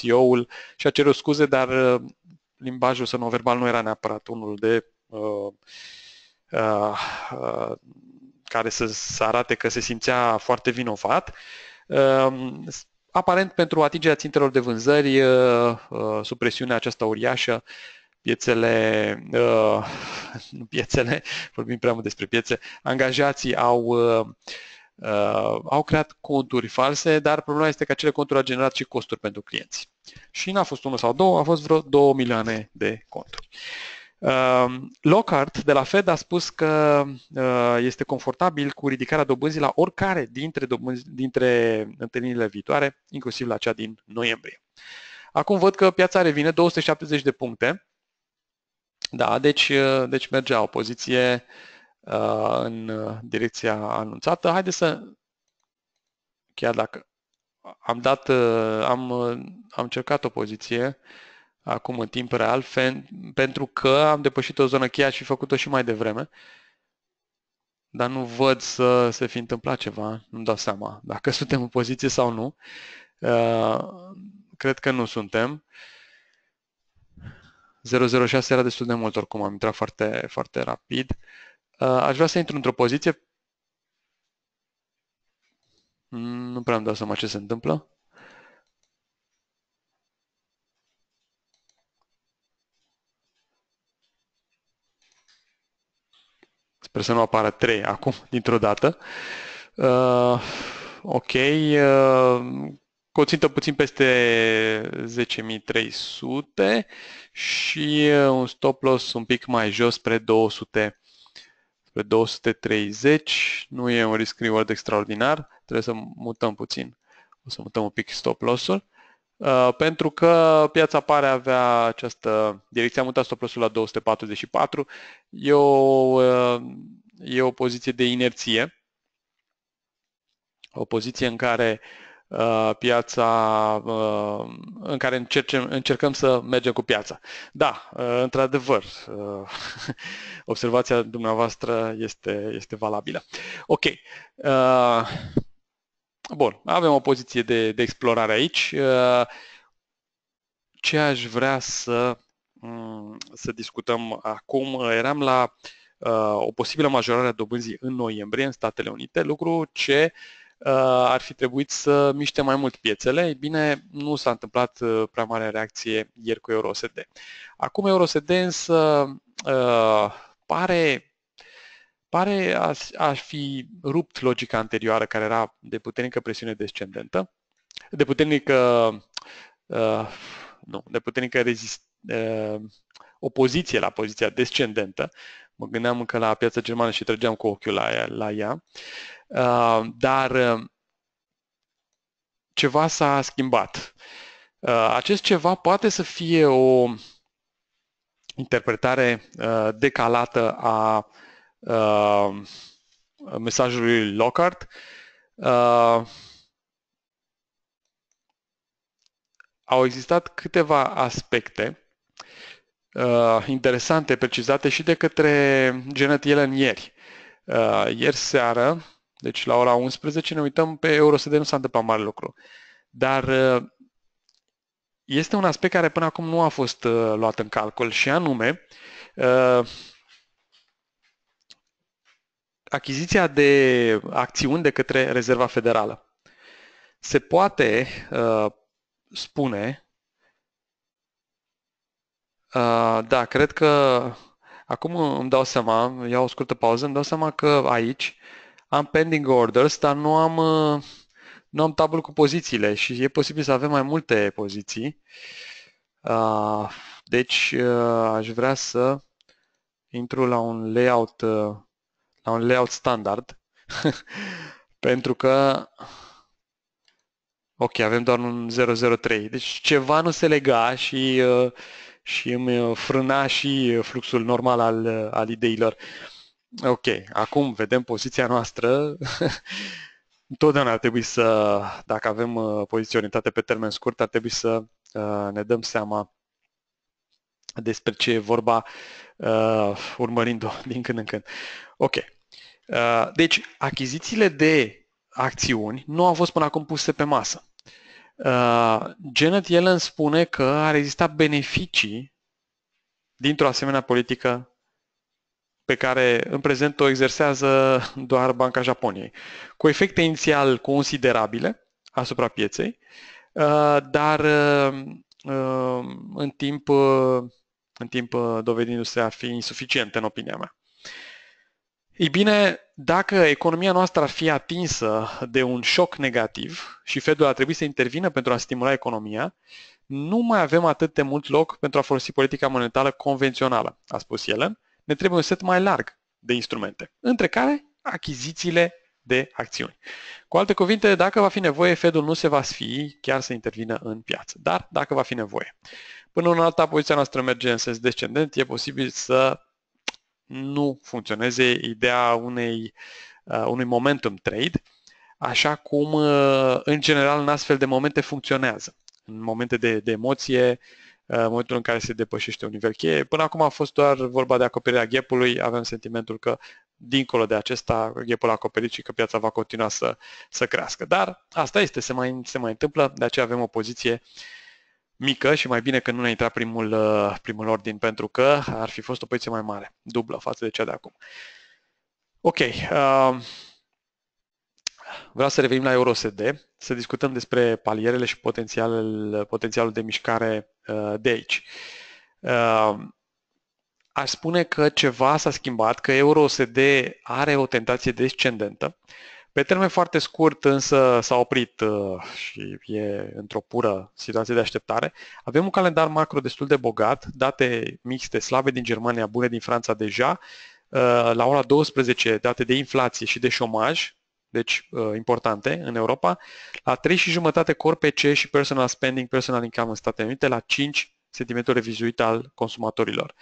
CEO-ul și a cerut scuze, dar limbajul să non-verbal nu era neapărat unul de uh, uh, uh, care să, să arate că se simțea foarte vinovat. Uh, aparent, pentru atingerea țintelor de vânzări, uh, uh, sub presiunea aceasta uriașă, piețele, uh, piețele, vorbim prea mult despre piețe, angajații au uh, uh, au creat conturi false, dar problema este că acele conturi au generat și costuri pentru clienți. Și n-a fost unul sau două, a fost vreo 2 milioane de conturi. Um, Lockhart de la Fed a spus că uh, este confortabil cu ridicarea dobânzii la oricare dintre, dobânzi, dintre întâlnirile viitoare, inclusiv la cea din noiembrie. Acum văd că piața revine 270 de puncte. Da, deci, uh, deci mergea o poziție uh, în direcția anunțată. Haideți să, chiar dacă am dat, uh, am, uh, am cercat o poziție acum în timp real fen, pentru că am depășit o zonă cheia și făcut-o și mai devreme. Dar nu văd să se fi întâmplat ceva, nu-mi dau seama dacă suntem în poziție sau nu. Uh, cred că nu suntem. 006 era destul de mult oricum, am intrat foarte, foarte rapid. Aș vrea să intru într-o poziție Mm, nu prea am dau seama ce se întâmplă. Sper să nu apară 3 acum, dintr-o dată. Uh, ok. Uh, coțintă puțin peste 10.300 și uh, un stop loss un pic mai jos spre 200 spre 230. Nu e un risk reward extraordinar. Trebuie să mutăm puțin. O să mutăm un pic stop loss-ul. Uh, pentru că piața pare avea această direcție, am mutat stop loss-ul la 244, e o, uh, e o poziție de inerție, o poziție în care uh, piața, uh, în care încercem, încercăm să mergem cu piața. Da, uh, într-adevăr, uh, observația dumneavoastră este, este valabilă. Ok, Bun, avem o poziție de, de explorare aici. Uh, ce aș vrea să, mm, să discutăm acum? Eram la uh, o posibilă majorare a dobânzii în noiembrie în Statele Unite, lucru ce uh, ar fi trebuit să miște mai mult piețele. Ei bine, nu s-a întâmplat prea mare reacție ieri cu EuroSD. Acum EuroSD însă pare pare a, a fi rupt logica anterioară care era de puternică presiune descendentă, de puternică, uh, nu, de puternică rezist, uh, opoziție la poziția descendentă. Mă gândeam încă la piața germană și trăgeam cu ochiul la, la ea. Uh, dar uh, ceva s-a schimbat. Uh, acest ceva poate să fie o interpretare uh, decalată a uh, uh, mesajul lui Lockhart. Uh, au existat câteva aspecte uh, interesante, precizate și de către Janet Yellen ieri. Uh, ieri seară, deci la ora 11, ne uităm pe EuroSD, nu s-a întâmplat mare lucru. Dar uh, este un aspect care până acum nu a fost uh, luat în calcul și anume uh, achiziția de acțiuni de către Rezerva Federală. Se poate uh, spune, uh, da, cred că acum îmi dau seama, iau o scurtă pauză, îmi dau seama că aici am pending orders, dar nu am, uh, nu am tabul cu pozițiile și e posibil să avem mai multe poziții. Uh, deci uh, aș vrea să intru la un layout uh, la un layout standard, pentru că, ok, avem doar un 003, deci ceva nu se lega și, uh, și îmi uh, frâna și uh, fluxul normal al, al ideilor. Ok, acum vedem poziția noastră. Întotdeauna ar trebui să, dacă avem poziții orientate pe termen scurt, ar trebui să ne dăm seama despre ce e vorba urmărind-o din când în când. Ok. Uh, deci, achizițiile de acțiuni nu au fost până acum puse pe masă. Uh, Janet Yellen spune că ar exista beneficii dintr-o asemenea politică pe care în prezent o exersează doar Banca Japoniei, cu efecte inițial considerabile asupra pieței, uh, dar în timp, în timp dovedindu-se a fi insuficiente în opinia mea. Ei bine, dacă economia noastră ar fi atinsă de un șoc negativ și Fedul ar trebui să intervină pentru a stimula economia, nu mai avem atât de mult loc pentru a folosi politica monetară convențională, a spus el. Ne trebuie un set mai larg de instrumente, între care achizițiile de acțiuni. Cu alte cuvinte, dacă va fi nevoie, Fedul nu se va sfii chiar să intervină în piață, dar dacă va fi nevoie. Până în alta, poziția noastră merge în sens descendent, e posibil să nu funcționeze ideea unei, uh, unui momentum trade, așa cum uh, în general în astfel de momente funcționează. În momente de, de emoție, uh, în momentul în care se depășește un nivel cheie. Până acum a fost doar vorba de acoperirea ghepului, avem sentimentul că dincolo de acesta ghepul a acoperit și că piața va continua să, să crească. Dar asta este, se mai, se mai întâmplă, de aceea avem o poziție uh, mică și mai bine că nu ne-a intrat primul, uh, primul ordin pentru că ar fi fost o poziție mai mare, dublă față de cea de acum. Ok, uh, vreau să revenim la EuroSD, să discutăm despre palierele și potențialul, potențialul de mișcare uh, de aici. Uh, aș spune că ceva s-a schimbat, că EuroSD are o tentație descendentă. Uh, pe termen foarte scurt însă s-a oprit uh, și e într-o pură situație de așteptare. Avem un calendar macro destul de bogat, date mixte slabe din Germania, bune din Franța deja, uh, la ora 12 date de inflație și de șomaj, deci uh, importante în Europa, la 3 și jumătate pe PC și personal spending, personal income în Statele Unite, la 5 sentimentul revizuit al consumatorilor.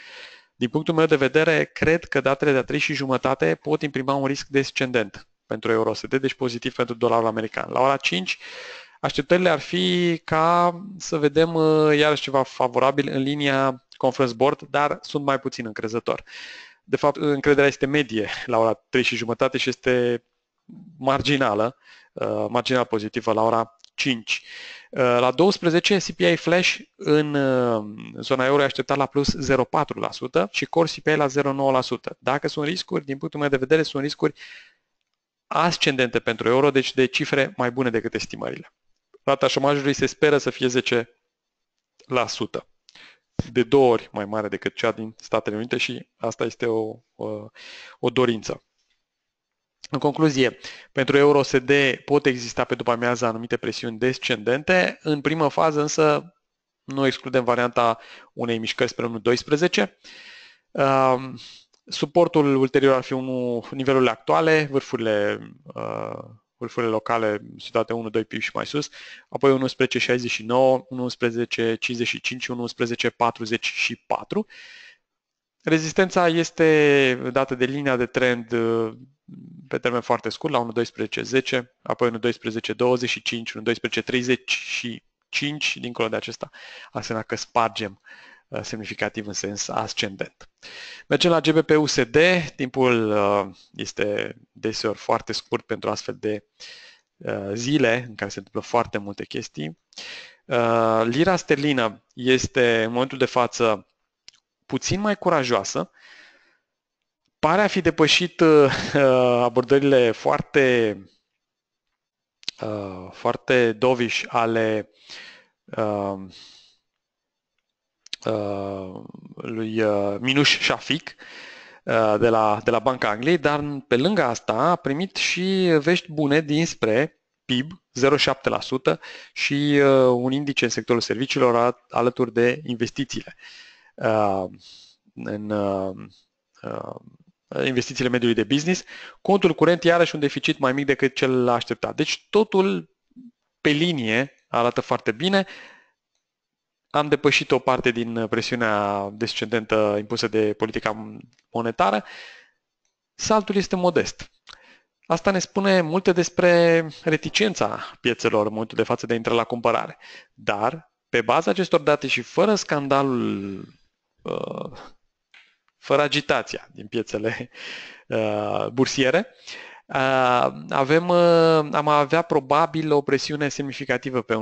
Din punctul meu de vedere, cred că datele de a 3 și jumătate pot imprima un risc descendent pentru euro USD, deci pozitiv pentru dolarul american. La ora 5, așteptările ar fi ca să vedem uh, iarăși ceva favorabil în linia Conference Board, dar sunt mai puțin încrezător. De fapt, încrederea este medie la ora 3 și jumătate și este marginală, uh, marginal pozitivă la ora 5. Uh, la 12, CPI Flash în zona euro e așteptat la plus 0,4% și Core CPI la 0,9%. Dacă sunt riscuri, din punctul meu de vedere, sunt riscuri ascendente pentru euro, deci de cifre mai bune decât estimările. Rata șomajului se speră să fie 10%, de două ori mai mare decât cea din Statele Unite și asta este o, o, o dorință. În concluzie, pentru EUROSD pot exista pe după amiază anumite presiuni descendente. În primă fază însă nu excludem varianta unei mișcări spre 1.12. Um, Suportul ulterior ar fi unul, nivelurile actuale, vârfurile, uh, vârfurile locale situate 1, 2 pip și mai sus, apoi 11, 69, 11, 55, 11, 44. Rezistența este dată de linia de trend uh, pe termen foarte scurt, la 1.12.10, apoi 1.12.25, 1.12.35 și 5, dincolo de acesta, asemenea că spargem uh, Uh, semnificativ în sens ascendent. Mergem la GBP-USD, timpul uh, este deseori foarte scurt pentru astfel de uh, zile în care se întâmplă foarte multe chestii. Lira sterlină este în momentul de față puțin mai curajoasă, pare a fi depășit abordările foarte, foarte doviș ale Uh, lui uh, Minuș Shafik uh, de la, de la Banca Angliei, dar pe lângă asta a primit și vești bune dinspre PIB, 0,7% și un indice în sectorul serviciilor alături de investițiile. În investițiile mediului de business, contul curent iarăși un deficit mai mic decât cel așteptat. Deci totul pe linie arată foarte bine am depășit o parte din uh, presiunea descendentă impusă de politica monetară, saltul este modest. Asta ne spune multe despre reticența piețelor în momentul de față de a intra la cumpărare. Dar, pe baza acestor date și fără scandalul, uh, fără agitația din piețele uh, bursiere, avem, am avea probabil o presiune semnificativă pe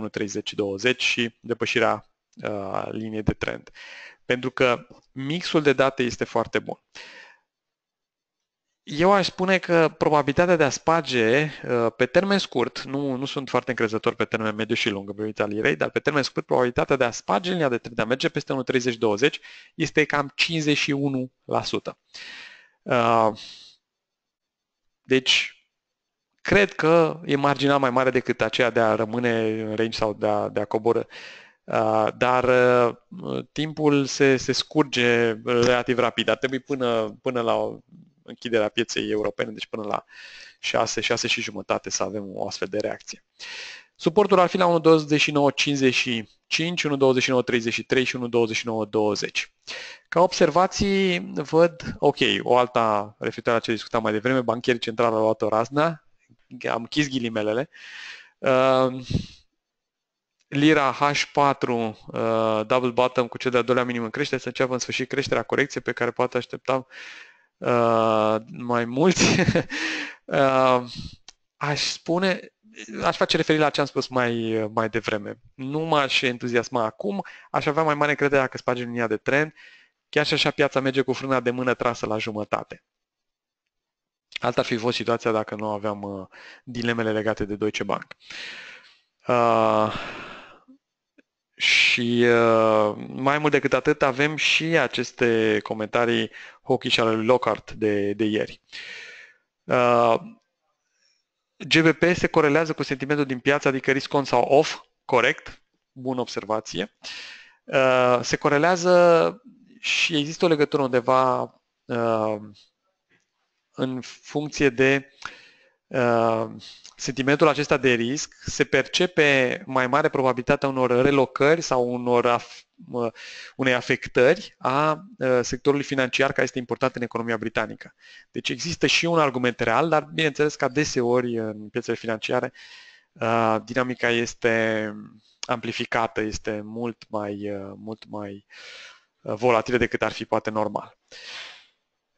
1.30-20 și depășirea Uh, linie de trend. Pentru că mixul de date este foarte bun. Eu aș spune că probabilitatea de a sparge uh, pe termen scurt, nu, nu sunt foarte încrezător pe termen mediu și lung dar pe termen scurt probabilitatea de a sparge linia de trend, de a merge peste 1,30-20 este cam 51%. Uh, deci, cred că e marginal mai mare decât aceea de a rămâne în range sau de a, de a coboră. Ah, dar ah, timpul se, se scurge relativ rapid. Ar trebui până, până la închiderea pieței europene, deci până la 6, 6 și jumătate să avem o astfel de reacție. Suportul ar fi la 1.29.55, 1.29.33 și 1.29.20. Ca observații văd, ok, o alta referitoare la ce discutam mai devreme, bancherii centrali au luat o razna, am ghilimelele. uh, lira H4 uh, double bottom cu cel de-al doilea minim în creștere să înceapă în sfârșit creșterea corecție pe care poate așteptam uh, mai mulți. uh, aș spune, aș face referire la ce am spus mai, mai devreme. Nu m-aș entuziasma acum, aș avea mai mare încredere dacă spargi linia de trend, chiar și așa piața merge cu frâna de mână trasă la jumătate. Alta ar fi fost situația dacă nu aveam uh, dilemele legate de Deutsche Bank. Uh, și uh, mai mult decât atât avem și aceste comentarii hockey și ale lui Lockhart de, de ieri. Uh, GBP se corelează cu sentimentul din piață, adică risk on sau off, corect, bună observație. Uh, se corelează și există o legătură undeva uh, în funcție de uh, Ehm, sentimentul acesta de risc se percepe mai mare probabilitatea unor relocări sau unor af, unei afectări a sectorului financiar care este important în economia britanică. Deci există și un argument real, dar bineînțeles că deseori în piețele financiare dinamica este amplificată, este mult mai, mult mai volatilă decât ar fi poate normal.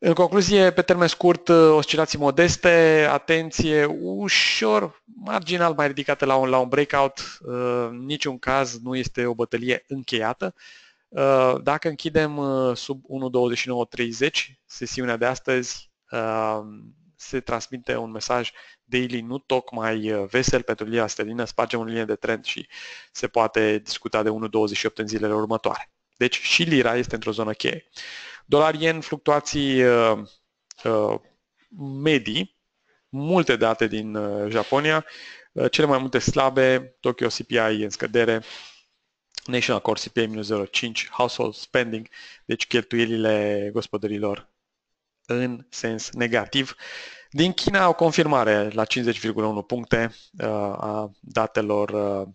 În concluzie, pe termen scurt, uh, oscilații modeste, atenție ușor, marginal mai ridicată la un, la un breakout, uh, niciun caz nu este o bătălie încheiată. Uh, dacă închidem uh, sub 1.29.30 sesiunea de astăzi, se transmite un mesaj daily nu tocmai vesel pentru linia sterlină, spargem o linie de trend și se poate discuta de 1.28 în zilele următoare. Deci și lira este într-o zonă cheie. Dolar yen, fluctuații uh, uh, medii, multe date din uh, Japonia, uh, cele mai multe slabe, Tokyo CPI în scădere, National Core CPI minus 0,5, Household Spending, deci cheltuielile gospodărilor în sens negativ. Din China o confirmare la 50,1 puncte uh, a datelor uh,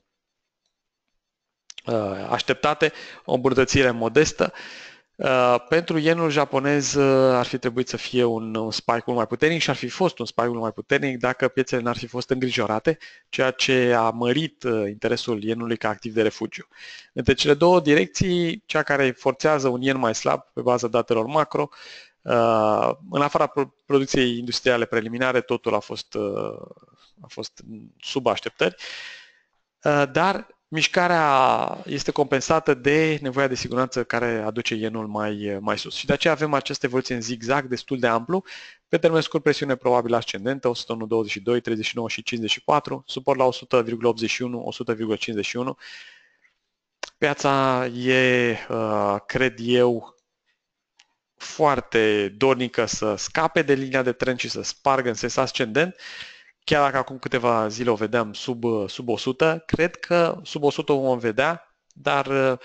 uh așteptate, o îmbunătățire modestă. Uh, Uh, pentru yenul japonez uh, ar fi trebuit să fie un, un spike mult mai puternic și ar fi fost un spike mult mai puternic dacă piețele n-ar fi fost îngrijorate, ceea ce a mărit uh, interesul yenului ca activ de refugiu. Între cele două direcții, cea care forțează un yen mai slab pe baza datelor macro, în afara producției industriale preliminare, totul a fost, a fost sub așteptări, dar mișcarea este compensată de nevoia de siguranță care aduce ienul mai, mai sus. Și de aceea avem aceste evoluție în zigzag destul de amplu. Pe termen scurt, presiune probabil ascendentă, 101, 22, 39 și 54, suport la 100,81, 100,51. Piața e, uh, cred eu, foarte dornică să scape de linia de trend și să spargă în sens ascendent chiar dacă acum câteva zile o vedeam sub, uh, sub 100, cred că sub 100 o vom vedea, dar, uh,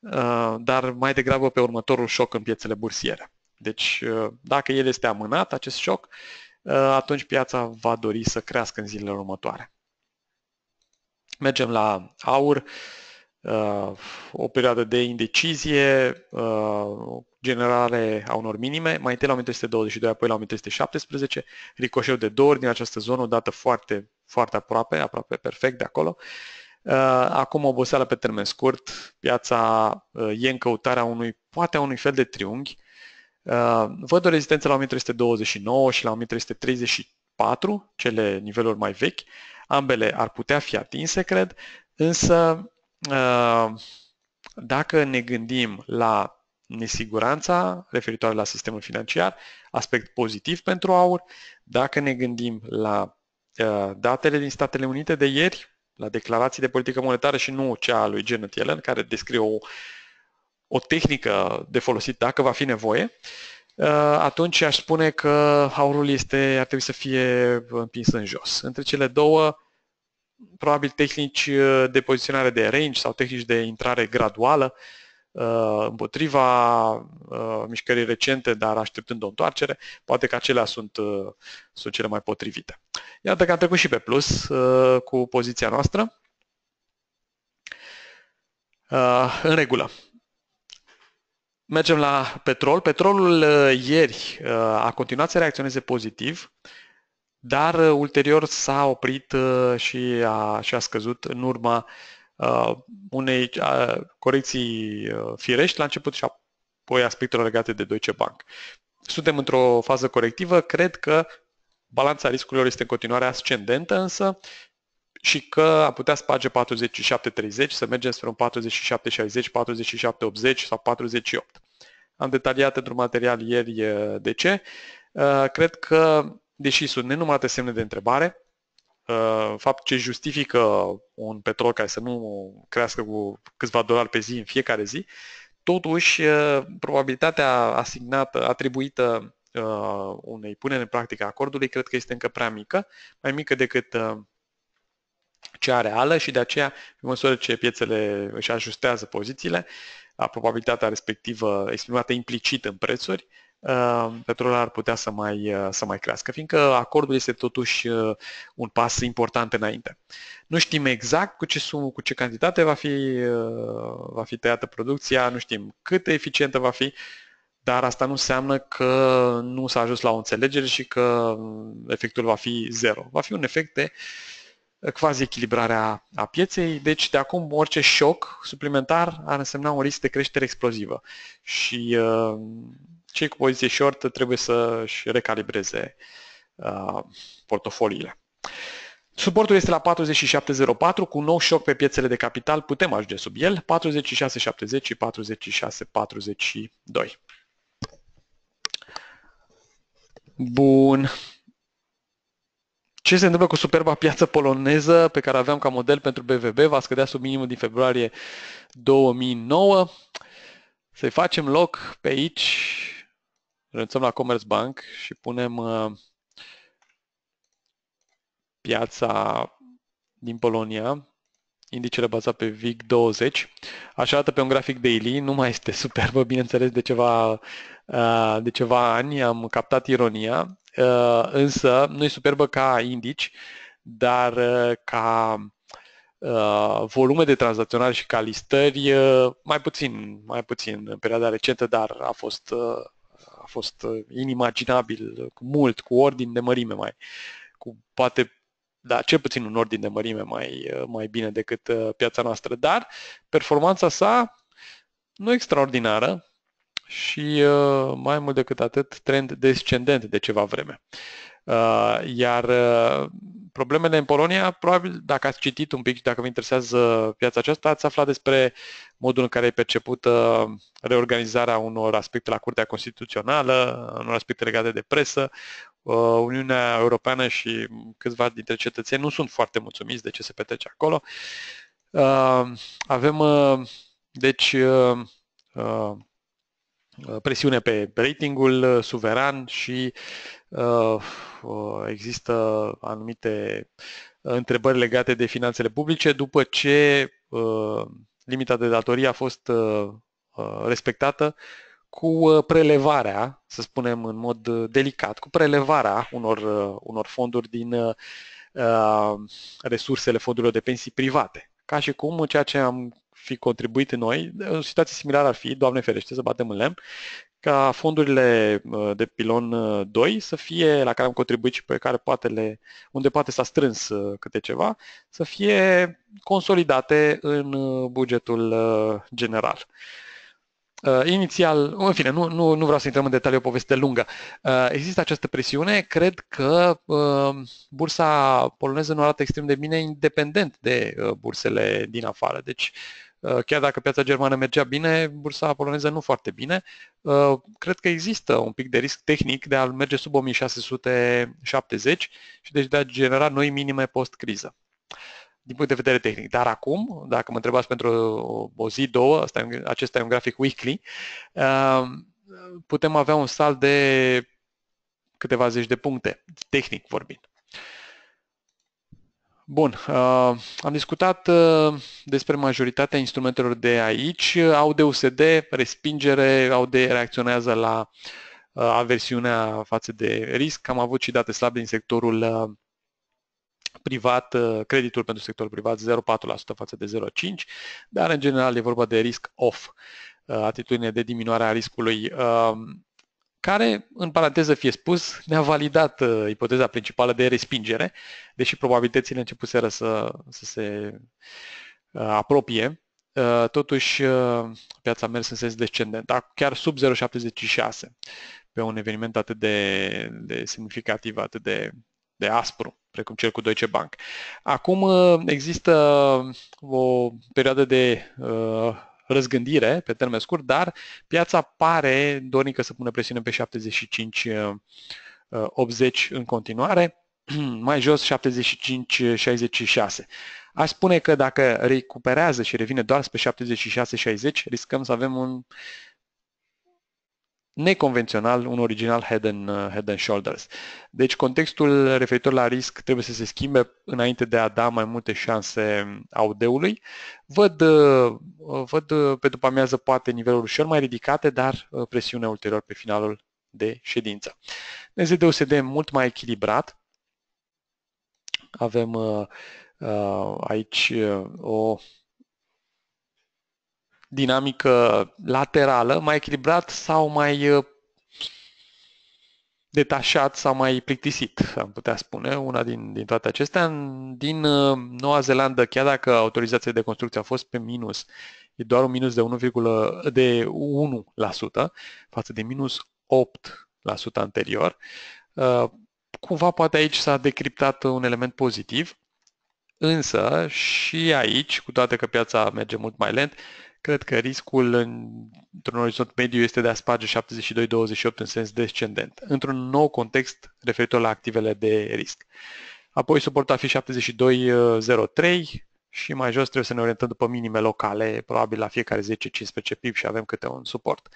uh, dar mai degrabă pe următorul șoc în piețele bursiere. Deci dacă el este amânat, acest șoc, atunci piața va dori să crească în zilele următoare. Mergem la aur uh, o perioadă de indecizie, uh, generare a unor minime, mai întâi la 1322, apoi la 1317, ricoșeu de două ori din această zonă, o dată foarte, foarte aproape, aproape perfect de acolo. Uh, acum oboseală pe termen scurt, piața uh, e în căutarea unui, poate a unui fel de triunghi. Uh, văd o rezistență la 1329 și la 1334, cele niveluri mai vechi, ambele ar putea fi atinse, cred, însă Uh, dacă ne gândim la nesiguranța referitoare la sistemul financiar, aspect pozitiv pentru aur, dacă ne gândim la uh, datele din Statele Unite de ieri, la declarații de politică monetară și nu cea a lui Janet Yellen, care descrie o, o tehnică de folosit dacă va fi nevoie, uh, atunci aș spune că aurul este, ar trebui să fie împins în jos. Între cele două, probabil tehnici uh, de poziționare de range sau tehnici de intrare graduală uh, împotriva uh, mișcării recente, dar așteptând o întoarcere, poate că acelea sunt, sunt cele mai potrivite. Iată că am trecut și pe plus cu poziția noastră. În regulă. Mergem la petrol. Petrolul ieri a continuat să reacționeze pozitiv dar uh, ulterior s-a oprit uh, și a, și a scăzut în urma uh, unei corecții firești la început și apoi aspectelor legate de Deutsche Bank. Suntem într-o fază corectivă, cred că balanța riscurilor este în continuare ascendentă însă și că a putea sparge 47-30, să mergem spre un 47-60, 47-80 sau 48. Am detaliat într-un material ieri de ce. Cred că deși sunt nenumărate semne de întrebare, uh, fapt ce justifică un petrol care să nu crească cu câțiva dolari pe zi în fiecare zi, totuși uh, probabilitatea asignată, atribuită uh, unei puneri în practică a acordului, cred că este încă prea mică, mai mică decât cea reală și de aceea, în măsură ce piețele își ajustează pozițiile, a probabilitatea respectivă exprimată implicit în prețuri, Ehm, petrolul ar putea să mai, eh, să mai crească, fiindcă acordul este totuși eh, un pas important înainte. Nu știm exact cu ce, sum, cu ce cantitate va fi, eh, va fi tăiată producția, nu știm cât de eficientă va fi, dar asta nu înseamnă că nu s-a ajuns la o înțelegere și că mm, efectul va fi zero. Va fi un efect de quasi echilibrarea a pieței, deci de acum orice șoc suplimentar ar însemna un risc de creștere explozivă. Și ehm, cei cu poziție short trebuie să-și recalibreze uh, portofoliile. Suportul este la 4704, cu un nou șoc pe piețele de capital putem ajunge sub el, 4670 și 4642. Bun. Ce se întâmplă cu superba piață poloneză pe care aveam ca model pentru BVB? Va scădea sub minimul din februarie 2009. Să-i facem loc pe aici renunțăm la Commerce Bank și punem uh, piața din Polonia, indicele bazat pe VIG20. Așa arată pe un grafic daily, nu mai este superbă, bineînțeles, de ceva, uh, de ceva ani, am captat ironia, uh, însă nu e superbă ca indici, dar ca volume de tranzacționare și ca listări, mai puțin, mai puțin în perioada recentă, dar a fost fost uh, inimaginabil, uh, cu mult, cu ordini de mărime mai, cu poate da, cel puțin un ordin de mărime mai, uh, mai bine decât piața noastră, dar performanța sa nu extraordinară și mai mult decât atât trend descendent de ceva vreme. Iar problemele în Polonia, probabil, dacă ați citit un pic și dacă vă interesează piața aceasta, ați aflat despre modul în care e percepută reorganizarea unor aspecte la Curtea Constituțională, unor aspecte legate de presă. Uh, Uniunea Europeană și câțiva dintre cetățeni nu sunt foarte mulțumiți de ce se petrece acolo. Uh, avem, uh, deci, Uh, presiune pe ratingul uh, suveran și uh, există anumite întrebări legate de finanțele publice după ce limita de datorie a fost respectată cu prelevarea, să spunem în mod delicat, cu prelevarea unor, unor fonduri din uh, resursele fondurilor de pensii private. Ca și cum ceea ce am fi contribuit noi, o situație similară ar fi, Doamne ferește, să batem în lemn, ca fondurile uh, de pilon 2 uh, să fie, la care am contribuit și pe care poate le, unde poate s-a strâns uh, câte ceva, să fie consolidate în bugetul general. Uh, inițial, în fine, nu, nu, nu vreau să intrăm în detaliu, o poveste lungă. Uh, există această presiune, cred că uh, bursa poloneză nu arată extrem de bine independent de uh, bursele din afară. Deci uh, Uh, chiar dacă piața germană mergea bine, bursa poloneză nu foarte bine. Uh, cred că există un pic de risc tehnic de a merge sub 1670 și deci de a genera noi minime post-criză din punct de vedere tehnic. Dar acum, dacă mă întrebați pentru o zi, două, acesta e un grafic weekly, uh, putem avea un sal de câteva zeci de puncte, tehnic vorbind. Bun, uh, am discutat uh, despre majoritatea instrumentelor de aici. Au de USD, respingere, au de reacționează la uh, aversiunea față de risc. Am avut și date slabe din sectorul privat, creditul pentru sectorul privat 0,4% față de 0,5%, dar în general e vorba de risk off, atitudine de diminuare a riscului care, în paranteză fie spus, ne-a validat uh, ipoteza principală de respingere, deși probabilitățile începuseră să, să se uh, apropie. Uh, totuși, uh, piața a mers în sens descendent, chiar sub 0,76 pe un eveniment atât de, de semnificativ, atât de, de aspru, precum cel cu Deutsche Bank. Acum uh, există o perioadă de uh, răzgândire pe termen scurt, dar piața pare dornică să pună presiune pe 75-80 uh, în continuare, mai jos 75-66. Aș spune că dacă recuperează și revine doar spre 76-60, riscăm să avem un neconvențional un original head and, uh, head and shoulders. Deci contextul referitor la risc trebuie să se schimbe înainte de a da mai multe șanse AUD-ului. Văd, uh, văd uh, pe după amiază poate niveluri ușor mai ridicate, dar presiune ulterior pe finalul de ședință. NZDUSD mult mai echilibrat. Avem uh, aici o dinamică laterală, mai echilibrat sau mai uh, detașat sau mai plictisit, am putea spune, una din, din toate acestea. Din uh, Noua Zeelandă, chiar dacă autorizația de construcție a fost pe minus, e doar un minus de 1, de 1% față de minus 8% anterior. Uh, cumva poate aici s-a decriptat un element pozitiv, însă și aici, cu toate că piața merge mult mai lent, Cred că riscul într-un orizont mediu este de a sparge 72-28 în sens descendent, într-un nou context referitor la activele de risc. Apoi suportul ar fi 7203 uh, și mai jos trebuie să ne orientăm după minime locale, probabil la fiecare 10-15 pip și avem câte un suport.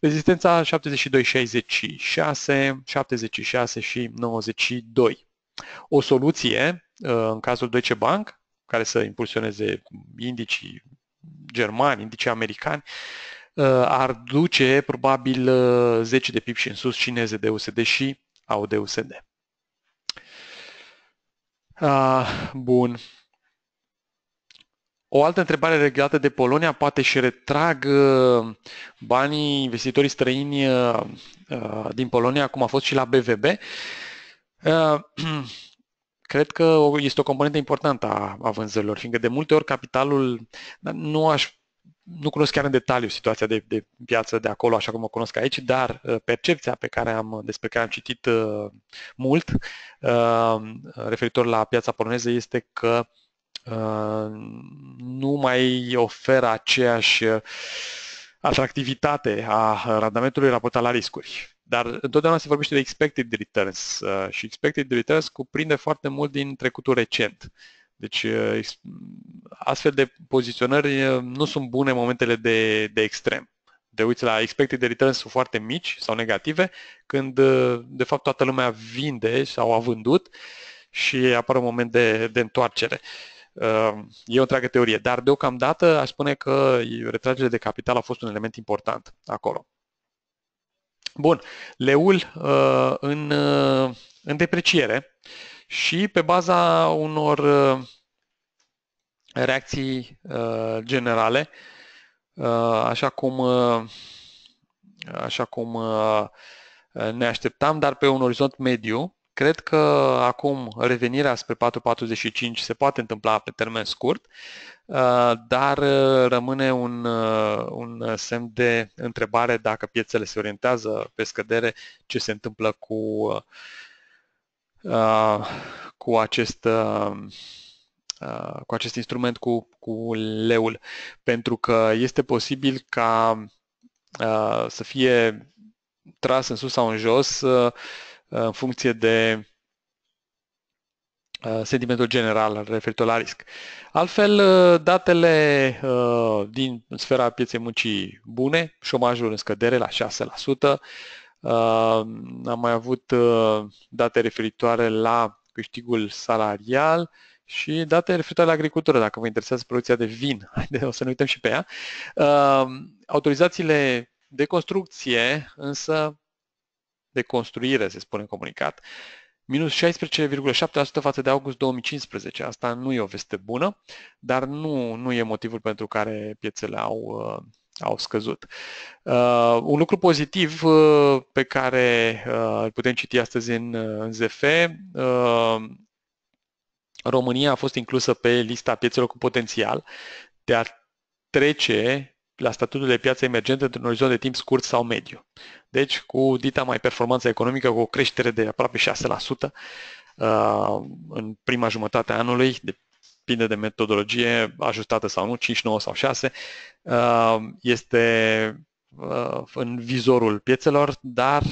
Rezistența 72-66, 76 și 92. O soluție uh, în cazul Deutsche Bank, care să impulsioneze indicii germani, indicii americani, uh, ar duce probabil 10 uh, de pip și în sus cineze de USD și au de USD. Ah, bun. O altă întrebare legată de Polonia, poate și retrag uh, banii investitorii străini din Polonia, cum a fost și la BVB. cred că este o componentă importantă a, a vânzărilor, fiindcă de multe ori capitalul, nu aș nu cunosc chiar în detaliu situația de, de piață de acolo, așa cum o cunosc aici, dar uh, percepția pe care am, despre care am citit uh, mult uh, referitor la piața poloneză este că uh, nu mai oferă aceeași uh, atractivitate a randamentului raportat la riscuri. Dar întotdeauna se vorbește de expected returns uh, și expected returns cuprinde foarte mult din trecutul recent. Deci uh, astfel de poziționări uh, nu sunt bune în momentele de, de extrem. Te uiți la expected returns sunt foarte mici sau negative, când uh, de fapt toată lumea vinde sau a vândut și apare un moment de, de întoarcere. Uh, e o întreagă teorie, dar deocamdată aș spune că retragerea de capital a fost un element important acolo. Bun, leul uh, în, uh, în depreciere și pe baza unor uh, reacții uh, generale, uh, așa cum, uh, așa cum uh, ne așteptam, dar pe un orizont mediu, cred că acum revenirea spre 4.45 se poate întâmpla pe termen scurt, Uh, dar uh, rămâne un, uh, un semn de întrebare dacă piețele se orientează pe scădere, ce se întâmplă cu, cu acest cu acest instrument, cu, cu leul, pentru că este posibil ca să fie tras în sus sau în jos în funcție de Uh, sentimentul general referitor la risc. Altfel, uh, datele uh, din sfera pieței muncii bune, șomajul în scădere la 6%, am mai avut date referitoare la câștigul salarial și date referitoare la agricultură, dacă vă interesează producția de vin, haide, o să ne uităm și pe ea. Autorizațiile de construcție, însă, de construire, se spune în comunicat, minus 16,7% față de august 2015. Asta nu e o veste bună, dar nu, nu e motivul pentru care piețele au, uh, au scăzut. Uh, un lucru pozitiv uh, pe care uh, îl putem citi astăzi în, uh, în ZF, uh, România a fost inclusă pe lista piețelor cu potențial de a trece la statutul de piață emergentă într-un orizont de timp scurt sau mediu. Deci, cu dita mai performanță economică, cu o creștere de aproape 6% uh, în prima jumătate a anului, depinde de metodologie ajustată sau nu, 5, 9 sau 6, uh, este uh, în vizorul piețelor, dar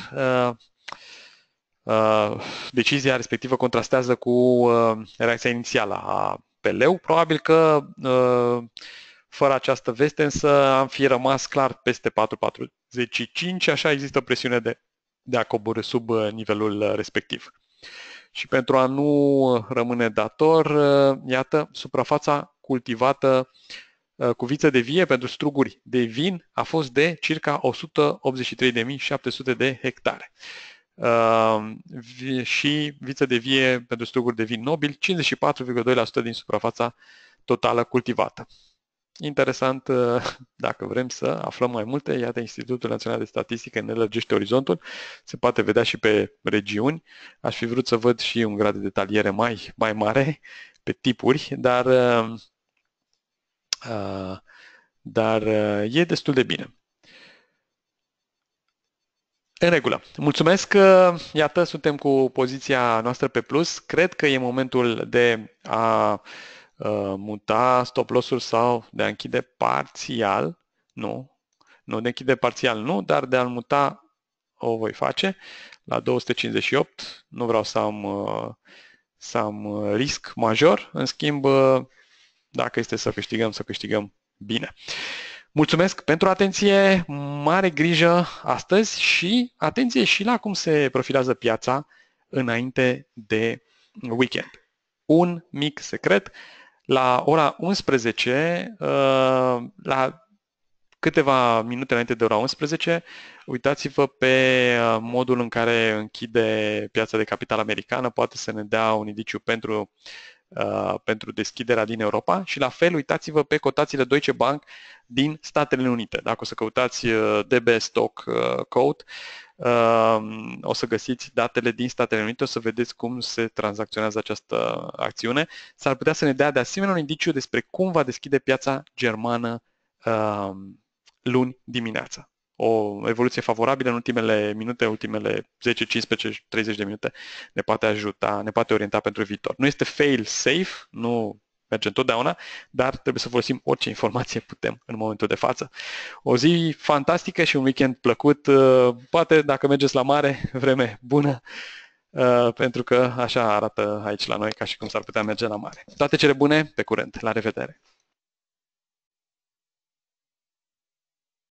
decizia respectivă contrastează cu reacția inițială a PLU. Probabil că fără această veste însă am fi rămas clar peste 4,45, așa există presiune de, de a coborâ sub uh, nivelul uh, respectiv. Și pentru a nu uh, rămâne dator, iată, suprafața cultivată cu viță de vie pentru struguri de vin a fost de circa 183.700 de hectare. Și viță de vie pentru struguri de vin nobil, 54,2% din suprafața totală cultivată. Interesant, uh, dacă vrem să aflăm mai multe, iată Institutul Național de Statistică ne lărgește orizontul, se poate vedea și pe regiuni. Aș fi vrut să văd și un grad de detaliere mai, mai mare pe tipuri, dar, uh, uh, dar e destul de bine. În regulă. Mulțumesc că, iată, suntem cu poziția noastră pe plus. Cred că e momentul de a uh, Uh, muta stop loss-ul sau de a închide parțial, nu, nu de închide parțial, nu, dar de a-l muta o voi face la 258, nu vreau să am, uh, să am uh, risc major, în schimb, dacă este să câștigăm, să câștigăm bine. Mulțumesc pentru atenție, mare grijă astăzi și atenție și la cum se profilează piața înainte de weekend. Un mic secret, la ora 11, uh, la câteva minute înainte de ora 11, uitați-vă pe uh, modul în care închide piața de capital americană, poate să ne dea un indiciu pentru, uh, pentru deschiderea din Europa și la fel uitați-vă pe cotațiile Deutsche Bank din Statele Unite. Dacă o să căutați DB Stock Code, Ehm, o să găsiți datele din Statele Unite, o să vedeți cum se tranzacționează această acțiune. S-ar putea să ne dea de asemenea un indiciu despre cum va deschide piața germană ehm, luni dimineața. O evoluție favorabilă în ultimele minute, ultimele 10, 15, 30 de minute ne poate ajuta, ne poate orienta pentru viitor. Nu este fail safe, nu merge întotdeauna, dar trebuie să folosim orice informație putem în momentul de față. O zi fantastică și un weekend plăcut, uh, poate dacă mergeți la mare, vreme bună, uh, pentru că așa arată aici la noi, ca și cum s-ar putea merge la mare. Toate cele bune, pe curent, la revedere!